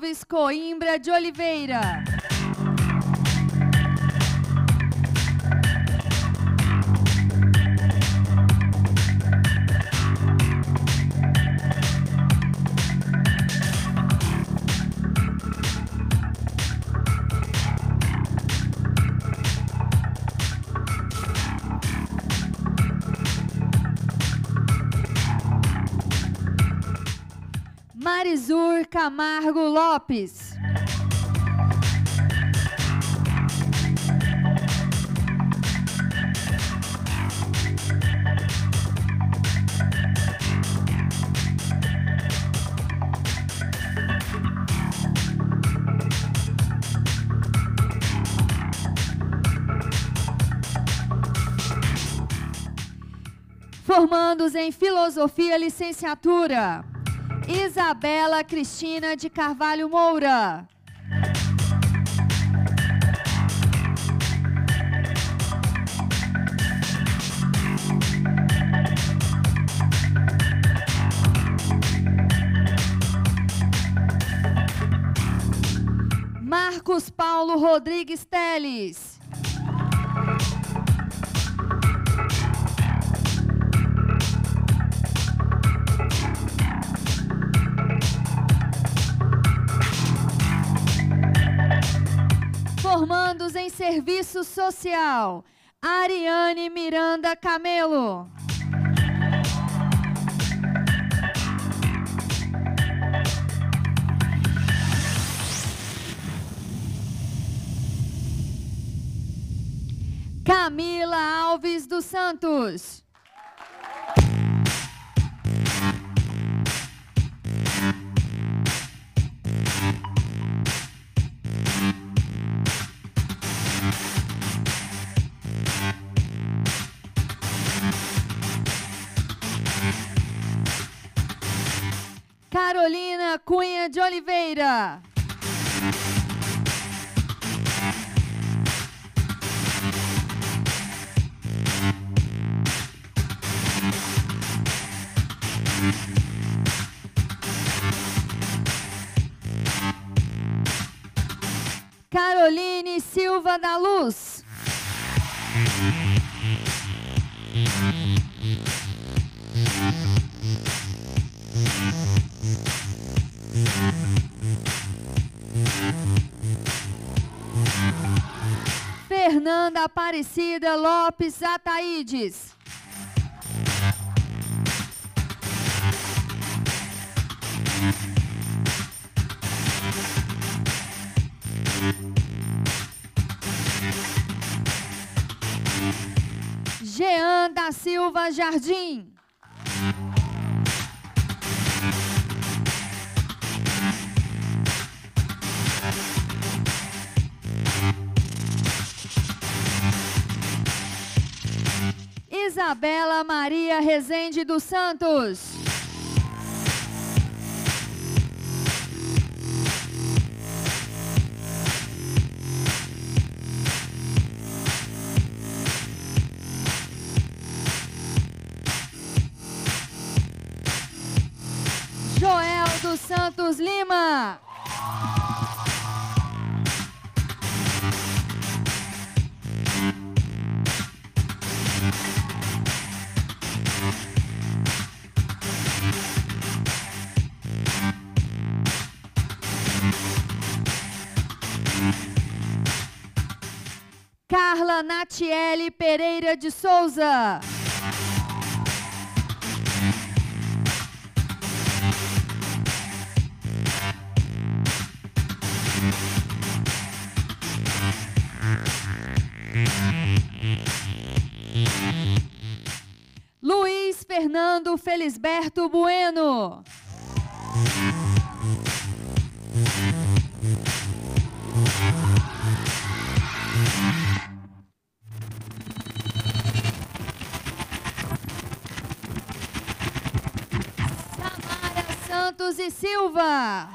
Gonçalves Coimbra de Oliveira. Camargo Lopes. Formandos em Filosofia Licenciatura. Isabela Cristina de Carvalho Moura. Marcos Paulo Rodrigues Teles. Serviço Social, Ariane Miranda Camelo. Camila Alves dos Santos. Carolina Cunha de Oliveira. Caroline Silva da Luz. Fernanda Aparecida Lopes Ataídes. Jean da Silva Jardim. Isabela Maria Rezende dos Santos. Joel dos Santos Lima. Carla Natiele Pereira de Souza. Luiz Fernando Felisberto Bueno. Santos e Silva.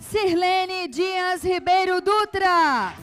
Sirlene Dias Ribeiro Dutra.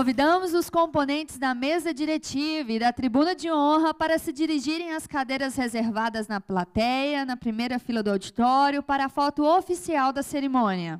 Convidamos os componentes da mesa diretiva e da tribuna de honra para se dirigirem às cadeiras reservadas na plateia, na primeira fila do auditório, para a foto oficial da cerimônia.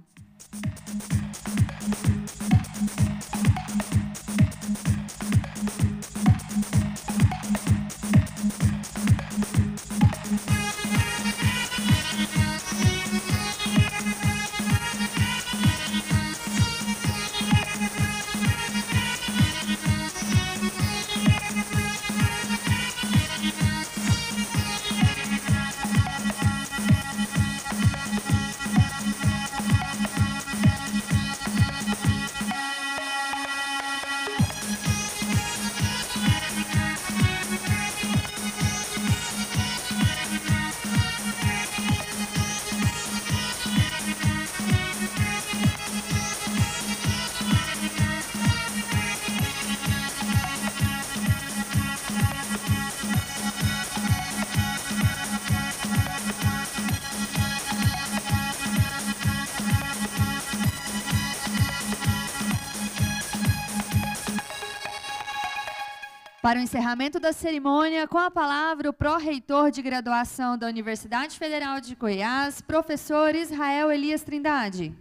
Para o encerramento da cerimônia, com a palavra o pró-reitor de graduação da Universidade Federal de Goiás, professor Israel Elias Trindade.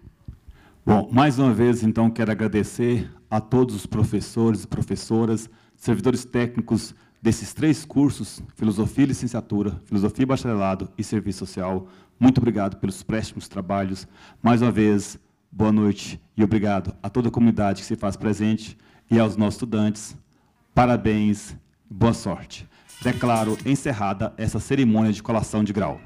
Bom, mais uma vez, então, quero agradecer a todos os professores e professoras, servidores técnicos desses três cursos, Filosofia e Licenciatura, Filosofia e Bacharelado e Serviço Social. Muito obrigado pelos préstimos trabalhos. Mais uma vez, boa noite e obrigado a toda a comunidade que se faz presente e aos nossos estudantes, Parabéns, boa sorte. Declaro encerrada essa cerimônia de colação de grau.